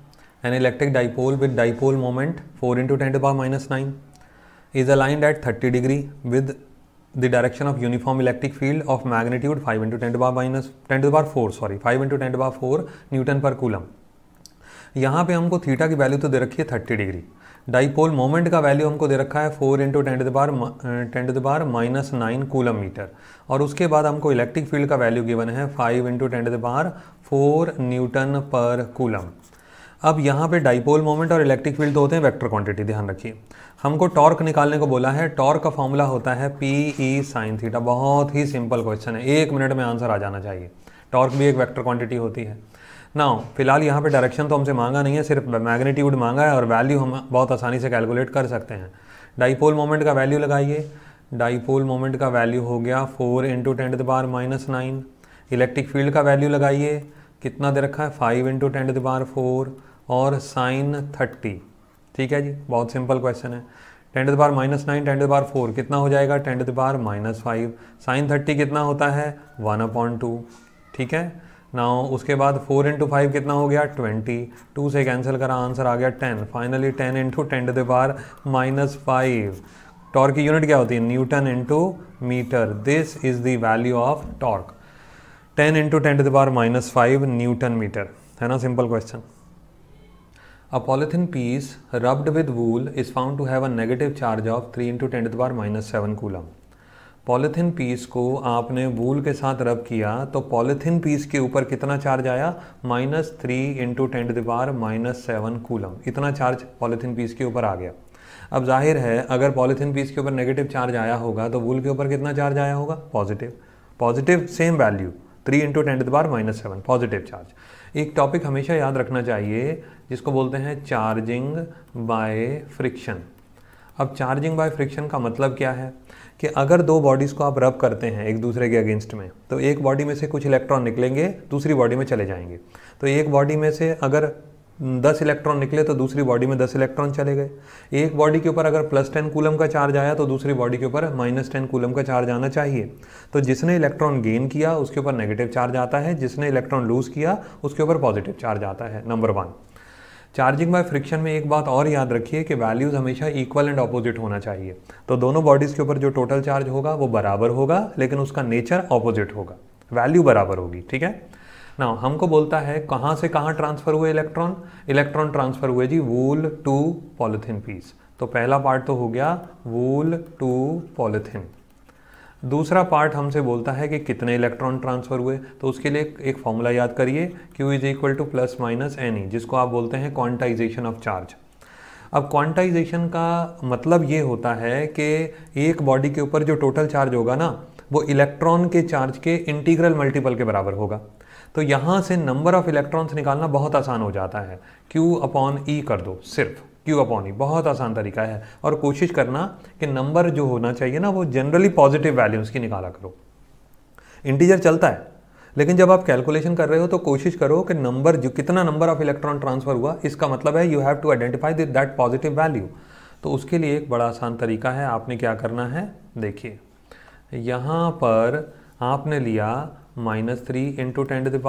[SPEAKER 1] an electric dipole with dipole moment 4 into ten to power minus nine is aligned at 30 degree with the direction of uniform electric field of magnitude five into ten to power minus ten to power four sorry five into ten to power four newton per coulomb यहाँ पे हमको theta की value तो दे रखी है thirty degree dipole moment का value हमको दे रखा है four into ten the ten ten minus nine coulomb metre और उसके बाद हमको इलेक्ट्रिक फील्ड का वैल्यू गिवन है five into tent the four newton per coulomb अब यहाँ पे डाइपोल मोमेंट और इलेक्ट्रिक फील्ड तो होते हैं वेक्टर क्वांटिटी ध्यान रखिए हमको टॉर्क निकालने को बोला है टॉर्क का फॉर्मूला होता है पी ई साइन थीटा बहुत ही सिंपल क्वेश्चन है एक मिनट में आंसर आ जाना चाहिए टॉर्क भी एक वेक्टर क्वांटिटी होती है ना फिलहाल यहाँ पे डायरेक्शन तो हमसे मांगा नहीं है सिर्फ मैग्नीट्यूड मांगा है और वैल्यू हम बहुत आसानी से कैलकुलेट कर सकते हैं डाईपोल मोमेंट का वैल्यू लगाइए डाईपोल मोमेंट का वैल्यू हो गया four into ten the power minus nine electric field का वैल्यू लगाइए कितना दे रखा है five into ten the power four और साइन थर्टी ठीक है जी बहुत सिंपल क्वेश्चन है ten the power minus nine ten the power four कितना हो जाएगा ten the power minus five sine thirty कितना होता है वन अपॉइंट टू ठीक है नाउ उसके बाद फोर इंटू फाइव कितना हो गया ट्वेंटी टू से कैंसिल करा आंसर आ गया ten finally ten into ten to दार माइनस फाइव टॉर्क की यूनिट क्या होती है newton into metre this is the value of torque ten into ten to दार माइनस फाइव न्यूटन मीटर है ना simple question a polythene piece rubbed with wool is found to have a negative charge of three into into 10 to the power minus polythene piece को आपने वूल के साथ रब किया तो पॉलीथीन पीस के ऊपर कितना चार्ज आया minus three into ten to minus seven coulomb इतना चार्ज पॉलीथीन पीस के ऊपर आ गया अब जाहिर है अगर पॉलीथीन पीस के ऊपर नेगेटिव चार्ज आया होगा तो वूल के ऊपर कितना चार्ज आया होगा positive positive same value three into ten the power minus seven positive charge एक टॉपिक हमेशा याद रखना चाहिए जिसको बोलते हैं चार्जिंग बाय फ्रिक्शन अब चार्जिंग बाय फ्रिक्शन का मतलब क्या है कि अगर दो बॉडीज़ को आप रब करते हैं एक दूसरे के अगेंस्ट में तो एक बॉडी में से कुछ इलेक्ट्रॉन निकलेंगे दूसरी बॉडी में चले जाएंगे तो एक बॉडी में से अगर दस इलेक्ट्रॉन निकले तो दूसरी बॉडी में दस इलेक्ट्रॉन चले गए एक बॉडी के ऊपर अगर प्लस टेन कूलम का चार्ज आया तो दूसरी बॉडी के ऊपर माइनस टेन कूलम का चार्ज आना चाहिए तो जिसने इलेक्ट्रॉन गेन किया उसके ऊपर नेगेटिव चार्ज आता है जिसने इलेक्ट्रॉन लूज़ किया उसके ऊपर पॉजिटिव चार्ज आता है number one charging by friction में एक बात और याद रखिए कि वैल्यूज़ हमेशा इक्वल एंड ऑपोजिट होना चाहिए तो दोनों बॉडीज़ के ऊपर जो टोटल चार्ज होगा वो बराबर होगा लेकिन उसका नेचर ऑपोजिट होगा वैल्यू बराबर होगी ठीक है ना हमको बोलता है कहाँ से कहाँ ट्रांसफ़र हुए इलेक्ट्रॉन इलेक्ट्रॉन ट्रांसफ़र हुए जी वूल टू पॉलिथिन पीस तो पहला पार्ट तो हो गया वूल टू पॉलिथिन दूसरा पार्ट हमसे बोलता है कि कितने इलेक्ट्रॉन ट्रांसफ़र हुए तो उसके लिए एक फॉर्मूला याद करिए Q is equal to plus minus n e जिसको आप बोलते हैं क्वांटाइजेशन ऑफ चार्ज अब क्वांटाइजेशन का मतलब ये होता है कि एक बॉडी के ऊपर जो टोटल चार्ज होगा ना वो इलेक्ट्रॉन के चार्ज के इंटीग्रल मल्टीपल के बराबर होगा तो यहाँ से नंबर ऑफ़ इलेक्ट्रॉन्स निकालना बहुत आसान हो जाता है क्यू अपॉन ई कर दो सिर्फ क्यू अपॉन ई बहुत आसान तरीका है और कोशिश करना कि नंबर जो होना चाहिए ना वो जनरली पॉजिटिव वैल्यूज़ की निकाला करो इंटीजर चलता है लेकिन जब आप कैलकुलेशन कर रहे हो तो कोशिश करो कि नंबर जो कितना नंबर ऑफ इलेक्ट्रॉन ट्रांसफर हुआ इसका मतलब है you have to identify that positive value तो उसके लिए एक बड़ा आसान तरीका है आपने क्या करना है देखिए यहाँ पर आपने लिया minus three into ten to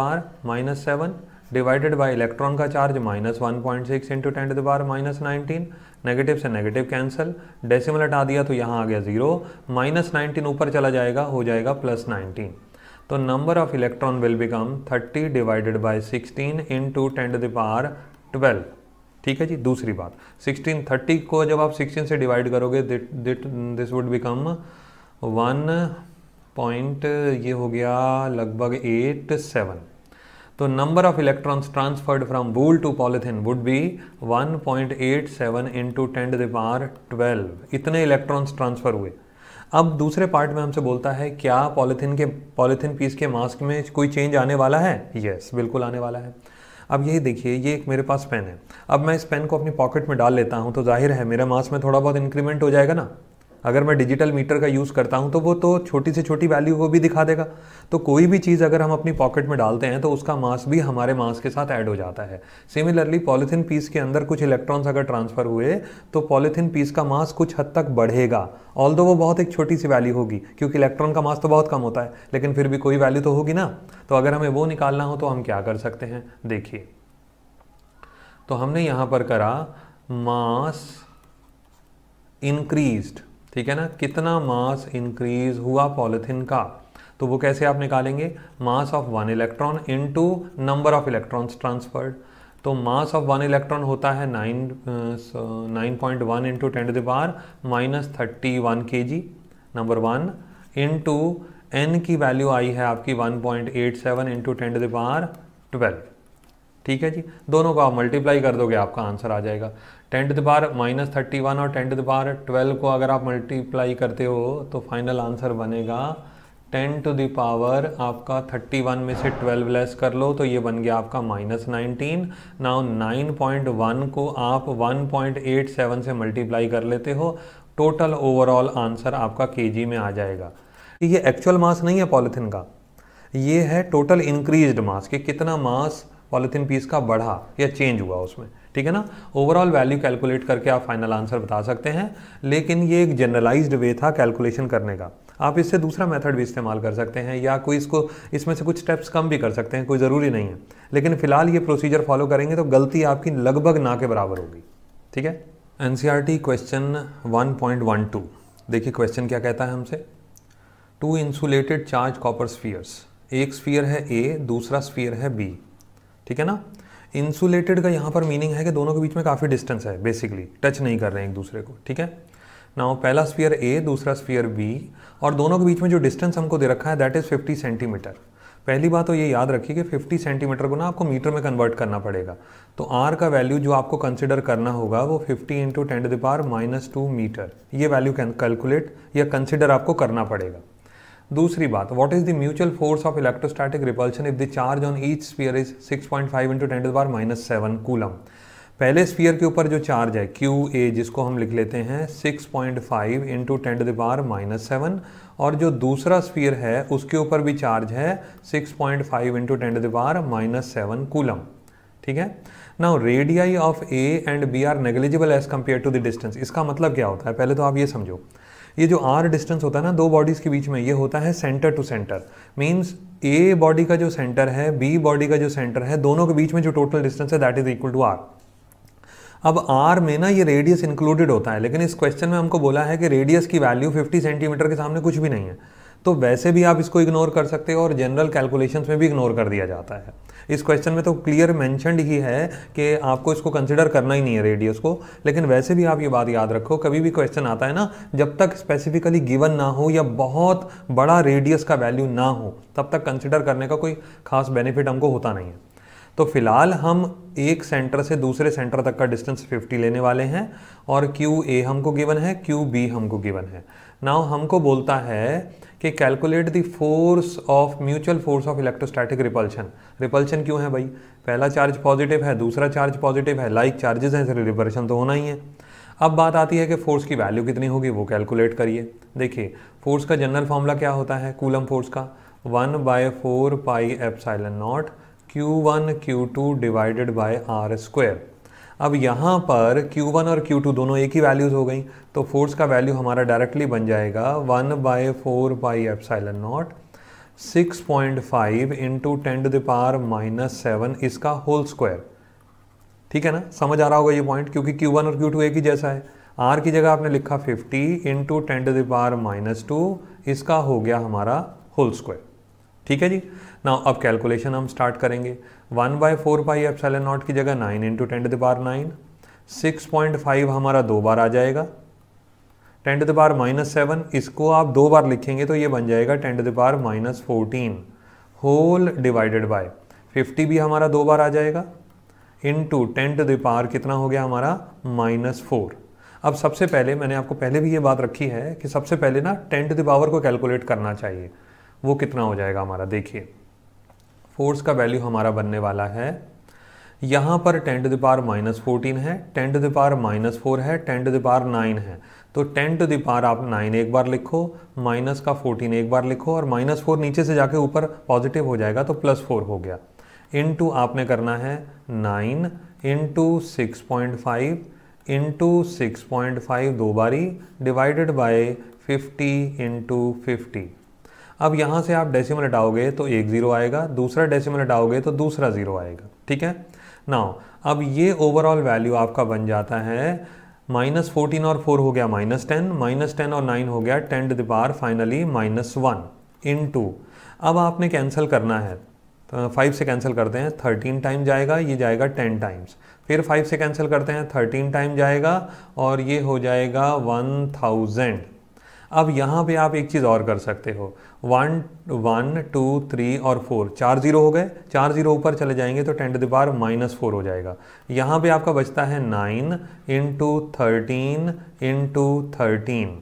[SPEAKER 1] minus seven divided by electron का charge minus one point six into ten the power minus nineteen negative से नेगेटिव कैंसिल डेसिमल हटा दिया तो यहाँ आ गया जीरो माइनस नाइनटीन ऊपर चला जाएगा हो जाएगा प्लस नाइनटीन तो number of electron will become thirty divided by sixteen into ten the power twelve ठीक है जी दूसरी बात सिक्सटीन थर्टी को जब आप सिक्सटीन से डिवाइड करोगे this would become one point ये हो गया लगभग एट सेवन तो number of electrons transferred from wool to polythene would be 1.87 point eight seven into ten the power twelve इतने इलेक्ट्रॉन्स ट्रांसफ़र हुए अब दूसरे पार्ट में हमसे बोलता है क्या पॉलिथिन के पॉलिथिन पीस के मास्क में कोई चेंज आने वाला है यस yes, बिल्कुल आने वाला है अब यही देखिए ये एक मेरे पास पेन है अब मैं इस पेन को अपनी पॉकेट में डाल लेता हूँ तो जाहिर है मेरा मास्क में थोड़ा बहुत इंक्रीमेंट हो जाएगा ना अगर मैं डिजिटल मीटर का यूज़ करता हूँ तो वो तो छोटी से छोटी वैल्यू को भी दिखा देगा तो कोई भी चीज़ अगर हम अपनी पॉकेट में डालते हैं तो उसका मास भी हमारे मास के साथ ऐड हो जाता है सिमिलरली पॉलीथिन पीस के अंदर कुछ इलेक्ट्रॉन्स अगर ट्रांसफ़र हुए तो पॉलीथिन पीस का मास कुछ हद तक बढ़ेगा ऑल वो बहुत एक छोटी सी वैल्यू होगी क्योंकि इलेक्ट्रॉन का मास तो बहुत कम होता है लेकिन फिर भी कोई वैल्यू तो होगी ना तो अगर हमें वो निकालना हो तो हम क्या कर सकते हैं देखिए तो हमने यहाँ पर करा मास इंक्रीज्ड ठीक है ना कितना मास इंक्रीज हुआ पॉलिथिन का तो वो कैसे आप निकालेंगे mass of one electron into number of electrons transferred तो मास ऑफ वन इलेक्ट्रॉन होता है nine nine point one into ten the power minus thirty one के g number one into n की वैल्यू आई है आपकी one point eight seven into ten the power twelve ठीक है जी दोनों को आप मल्टीप्लाई कर दोगे आपका आंसर आ जाएगा ten to the power minus thirty one और ten to the power twelve को अगर आप मल्टीप्लाई करते हो तो फाइनल आंसर बनेगा टेन टू पावर आपका थर्टी वन में से ट्वेल्व लेस कर लो तो ये बन गया आपका minus nineteen now nine point one को आप वन पॉइंट एट सेवन से मल्टीप्लाई कर लेते हो टोटल ओवरऑल आंसर आपका के में आ जाएगा ये एक्चुअल मास नहीं है पॉलिथिन का ये है टोटल इंक्रीज्ड मास कि कितना मास पॉलिथिन पीस का बढ़ा या चेंज हुआ उसमें ठीक है ना ओवरऑल वैल्यू कैलकुलेट करके आप फाइनल आंसर बता सकते हैं लेकिन ये एक जनरलाइज्ड वे था कैलकुलेशन करने का आप इससे दूसरा मेथड भी इस्तेमाल कर सकते हैं या कोई इसको इसमें से कुछ स्टेप्स कम भी कर सकते हैं कोई ज़रूरी नहीं है लेकिन फिलहाल ये प्रोसीजर फॉलो करेंगे तो गलती आपकी लगभग ना के बराबर होगी ठीक है एन क्वेश्चन वन देखिए क्वेश्चन क्या कहता है हमसे two insulated charged copper spheres एक स्फीयर है ए दूसरा स्फीयर है बी ठीक है ना इंसुलेटेड का यहाँ पर मीनिंग है कि दोनों के बीच में काफ़ी डिस्टेंस है बेसिकली टच नहीं कर रहे हैं एक दूसरे को ठीक है नाउ पहला स्फीयर ए दूसरा स्फीयर बी और दोनों के बीच में जो डिस्टेंस हमको दे रखा है दैट इज़ फिफ्टी सेंटीमीटर पहली बात तो ये याद रखिए कि 50 सेंटीमीटर को ना आपको मीटर में कन्वर्ट करना पड़ेगा तो आर का वैल्यू जो आपको कंसिडर करना होगा वो 50 into ten the power minus two metre ये वैल्यू कैलकुलेट या कंसिडर आपको करना पड़ेगा दूसरी बात what is the mutual force of electrostatic repulsion if the charge on each sphere is 6.5 point five into ten power minus seven coulomb पहले sphere के ऊपर जो चार्ज है क्यू ए जिसको हम लिख लेते हैं 6.5 point five into ten the power minus seven और जो दूसरा स्पीयर है उसके ऊपर भी चार्ज है 6.5 point five into ten the power minus seven coulomb ठीक है now radii of A and B are negligible as compared to the distance इसका मतलब क्या होता है पहले तो आप ये समझो ये जो आर डिस्टेंस होता है ना दो बॉडीज़ के बीच में ये होता है centre to centre means A body का जो सेंटर है बी बॉडी का जो सेंटर है दोनों के बीच में जो टोटल डिस्टेंस है that is equal to R अब आर में ना ये रेडियस इंक्लूडेड होता है लेकिन इस क्वेश्चन में हमको बोला है कि रेडियस की वैल्यू 50 सेंटीमीटर के सामने कुछ भी नहीं है तो वैसे भी आप इसको इग्नोर कर सकते हो और जनरल कैलकुलेशंस में भी इग्नोर कर दिया जाता है इस क्वेश्चन में तो क्लियर मैंशनड ही है कि आपको इसको कंसिडर करना ही नहीं है रेडियस को लेकिन वैसे भी आप ये बात याद रखो कभी भी क्वेश्चन आता है ना जब तक स्पेसिफिकली गिवन ना हो या बहुत बड़ा रेडियस का वैल्यू ना हो तब तक कंसिडर करने का कोई खास बेनिफिट हमको होता नहीं है तो फिलहाल हम एक सेंटर से दूसरे सेंटर तक का डिस्टेंस 50 लेने वाले हैं और क्यू ए हमको गिवन है क्यू बी हमको गिवन है नाउ हमको बोलता है कि calculate the force of mutual force of electrostatic repulsion repulsion क्यों है भाई पहला चार्ज पॉजिटिव है दूसरा चार्ज पॉजिटिव है लाइक चार्जेस हैं रिपल्शन तो होना ही है अब बात आती है कि फोर्स की वैल्यू कितनी होगी वो कैलकुलेट करिए देखिए फोर्स का जनरल फॉर्मूला क्या होता है कूलम फोर्स का one by four pi epsilon naught Q1 Q2 divided by R square अब यहाँ पर Q1 और Q2 दोनों एक ही वैल्यूज़ हो गई तो फोर्स का वैल्यू हमारा डायरेक्टली बन जाएगा one by four by epsilon naught six point five into ten to the power minus seven इसका होल स्क्वायर ठीक है ना समझ आ रहा होगा ये पॉइंट क्योंकि Q1 और Q2 एक ही जैसा है आर की जगह आपने लिखा 50 into ten to power minus two इसका हो गया हमारा होल स्क्वायर ठीक है जी ना अब कैलकुलेशन हम स्टार्ट करेंगे one by four pi epsilon naught की जगह nine into ten the power nine six point five हमारा दो बार आ जाएगा ten the power minus seven इसको आप दो बार लिखेंगे तो ये बन जाएगा ten the power minus fourteen whole divided by fifty भी हमारा दो बार आ जाएगा into ten the power कितना हो गया हमारा माइनस फोर अब सबसे पहले मैंने आपको पहले भी ये बात रखी है कि सबसे पहले ना टेंट द पावर को कैलकुलेट करना चाहिए वो कितना हो जाएगा हमारा देखिए फोर्स का वैल्यू हमारा बनने वाला है यहाँ पर ten to the power minus fourteen है ten to the power minus four है ten to the power nine है तो टेन टू द पार आप नाइन एक बार लिखो माइनस का फोर्टीन एक बार लिखो और माइनस फोर नीचे से जाके ऊपर पॉजिटिव हो जाएगा तो प्लस फोर हो गया इन टू आपने करना है nine into six point five into six point five दो बारी divided by fifty into fifty अब यहाँ से आप डेसिमल हटाओगे तो एक ज़ीरो आएगा दूसरा डेसिमल हटाओगे तो दूसरा ज़ीरो आएगा ठीक है नाउ अब ये ओवरऑल वैल्यू आपका बन जाता है माइनस फोर्टीन और फोर हो गया माइनस टेन माइनस टेन और नाइन हो गया ten to the finally minus one into अब आपने कैंसिल करना है फाइव तो से कैंसिल करते हैं थर्टीन टाइम जाएगा ये जाएगा टेन टाइम्स फिर फाइव से कैंसिल करते हैं थर्टीन टाइम जाएगा और ये हो जाएगा वन थाउजेंड अब यहाँ पे आप एक चीज़ और कर सकते हो वन वन टू थ्री और फोर चार जीरो हो गए चार जीरो ऊपर चले जाएंगे तो टेंट टू माइनस फोर हो जाएगा यहाँ पे आपका बचता है nine into thirteen into thirteen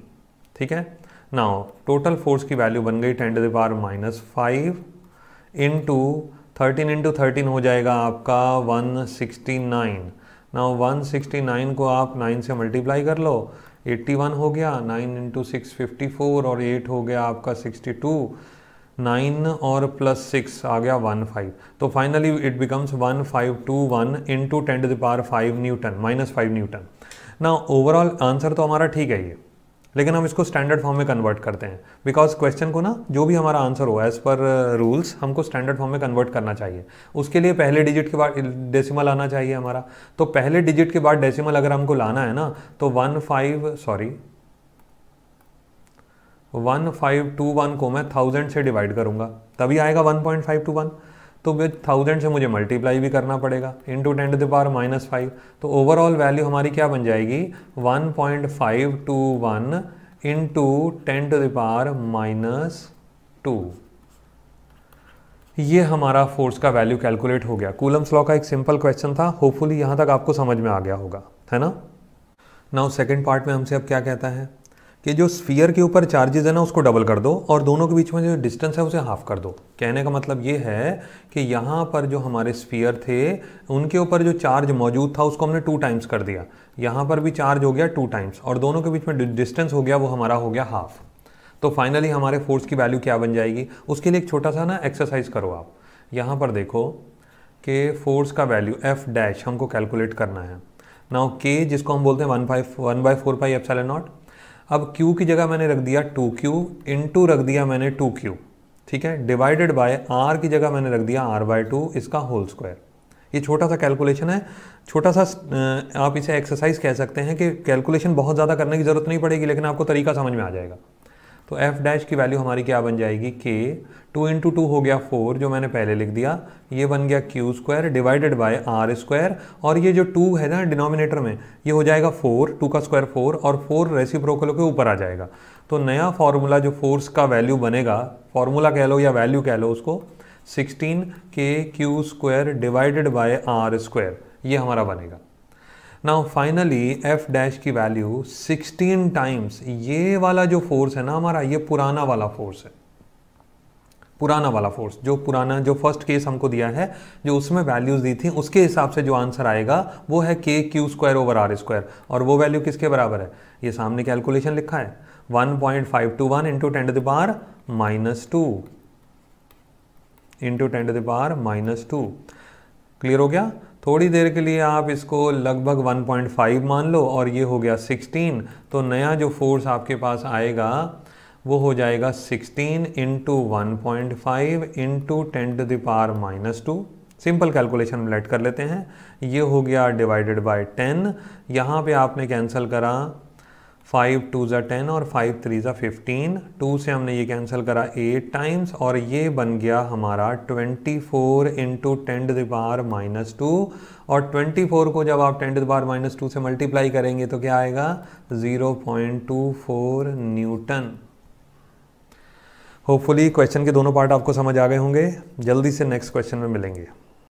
[SPEAKER 1] ठीक है नाउ टोटल फोर्स की वैल्यू बन गई ten to minus five into thirteen into thirteen हो जाएगा आपका one sixty nine now one sixty nine को आप नाइन से मल्टीप्लाई कर लो 81 हो गया 9 इंटू सिक्स फिफ्टी और 8 हो गया आपका 62 नाइन और प्लस सिक्स आ गया वन फाइव तो finally it becomes one five two one into ten to the power five newton minus five newton ना ओवरऑल आंसर तो हमारा ठीक है ये लेकिन हम इसको स्टैंडर्ड फॉर्म में कन्वर्ट करते हैं बिकॉज क्वेश्चन को ना जो भी हमारा आंसर हो एज़ पर रूल्स हमको स्टैंडर्ड फॉर्म में कन्वर्ट करना चाहिए उसके लिए पहले डिजिट के बाद डेसिमल आना चाहिए हमारा तो पहले डिजिट के बाद डेसिमल अगर हमको लाना है ना तो one five sorry one five two one को मैं थाउजेंड से डिवाइड करूंगा तभी आएगा one point five two one तो वे थाउजेंड से मुझे मल्टीप्लाई भी करना पड़ेगा into ten to the power minus five तो ओवरऑल वैल्यू हमारी क्या बन जाएगी one point five two one into ten to the power minus two ये हमारा फोर्स का वैल्यू कैलकुलेट हो गया कूलम्स लॉ का एक सिंपल क्वेश्चन था होपफुली यहाँ तक आपको समझ में आ गया होगा है ना नाउ सेकेंड पार्ट में हमसे अब क्या कहता है कि जो स्फीयर के ऊपर चार्जेज है ना उसको डबल कर दो और दोनों के बीच में जो डिस्टेंस है उसे हाफ कर दो कहने का मतलब ये है कि यहाँ पर जो हमारे स्फीयर थे उनके ऊपर जो चार्ज मौजूद था उसको हमने टू टाइम्स कर दिया यहाँ पर भी चार्ज हो गया टू टाइम्स और दोनों के बीच में डिस्टेंस हो गया वो हमारा हो गया हाफ तो फाइनली हमारे फोर्स की वैल्यू क्या बन जाएगी उसके लिए एक छोटा सा ना एक्सरसाइज करो आप यहाँ पर देखो कि फोर्स का वैल्यू एफ डैश हमको कैलकुलेट करना है नाउ के जिसको हम बोलते हैं one five one by four pi epsilon naught अब q की जगह मैंने रख दिया टू क्यू इंटू रख दिया मैंने टू क्यू ठीक है डिवाइडेड बाय r की जगह मैंने रख दिया r बाय टू इसका होल स्क्वायर ये छोटा सा कैलकुलेशन है छोटा सा आप इसे एक्सरसाइज कह सकते हैं कि कैलकुलेशन बहुत ज़्यादा करने की ज़रूरत नहीं पड़ेगी लेकिन आपको तरीका समझ में आ जाएगा तो एफ डैश की वैल्यू हमारी क्या बन जाएगी के टू इंटू टू हो गया फोर जो मैंने पहले लिख दिया ये बन गया Q square divided by R square और ये जो टू है ना डिनोमिनेटर में ये हो जाएगा फोर टू का स्क्वायर फोर और फोर रेसिप्रोकलों के ऊपर आ जाएगा तो नया फार्मूला जो फोर्स का वैल्यू बनेगा फार्मूला कह लो या वैल्यू कह लो उसको sixteen k Q square divided by R square ये हमारा बनेगा नाउ फाइनली एफ डैश की वैल्यू 16 टाइम्स ये वाला जो फोर्स है ना हमारा ये पुराना वाला फोर्स है पुराना वाला फोर्स जो पुराना जो फर्स्ट केस हमको दिया है जो उसमें वैल्यूज दी थी उसके हिसाब से जो आंसर आएगा वो है के Q square over R square और वो वैल्यू किसके बराबर है ये सामने कैलकुलेशन लिखा है 1.521 point five two one into ten the minus two into ten the minus two clear हो गया थोड़ी देर के लिए आप इसको लगभग 1.5 मान लो और ये हो गया 16 तो नया जो फोर्स आपके पास आएगा वो हो जाएगा 16 into one point five into ten to the power minus two simple calculation लेट कर लेते हैं ये हो गया डिवाइडेड बाय 10 यहाँ पे आपने कैंसिल करा फाइव टू ज़ा टेन और फाइव थ्री ज़ा फिफ्टीन टू से हमने ये कैंसिल करा एट टाइम्स और ये बन गया हमारा ट्वेंटी फोर इंटू टेन दार माइनस टू और ट्वेंटी फोर को जब आप टेन दार माइनस टू से मल्टीप्लाई करेंगे तो क्या आएगा zero point two four newton hopefully question के दोनों पार्ट आपको समझ आ गए होंगे जल्दी से नेक्स्ट क्वेश्चन में मिलेंगे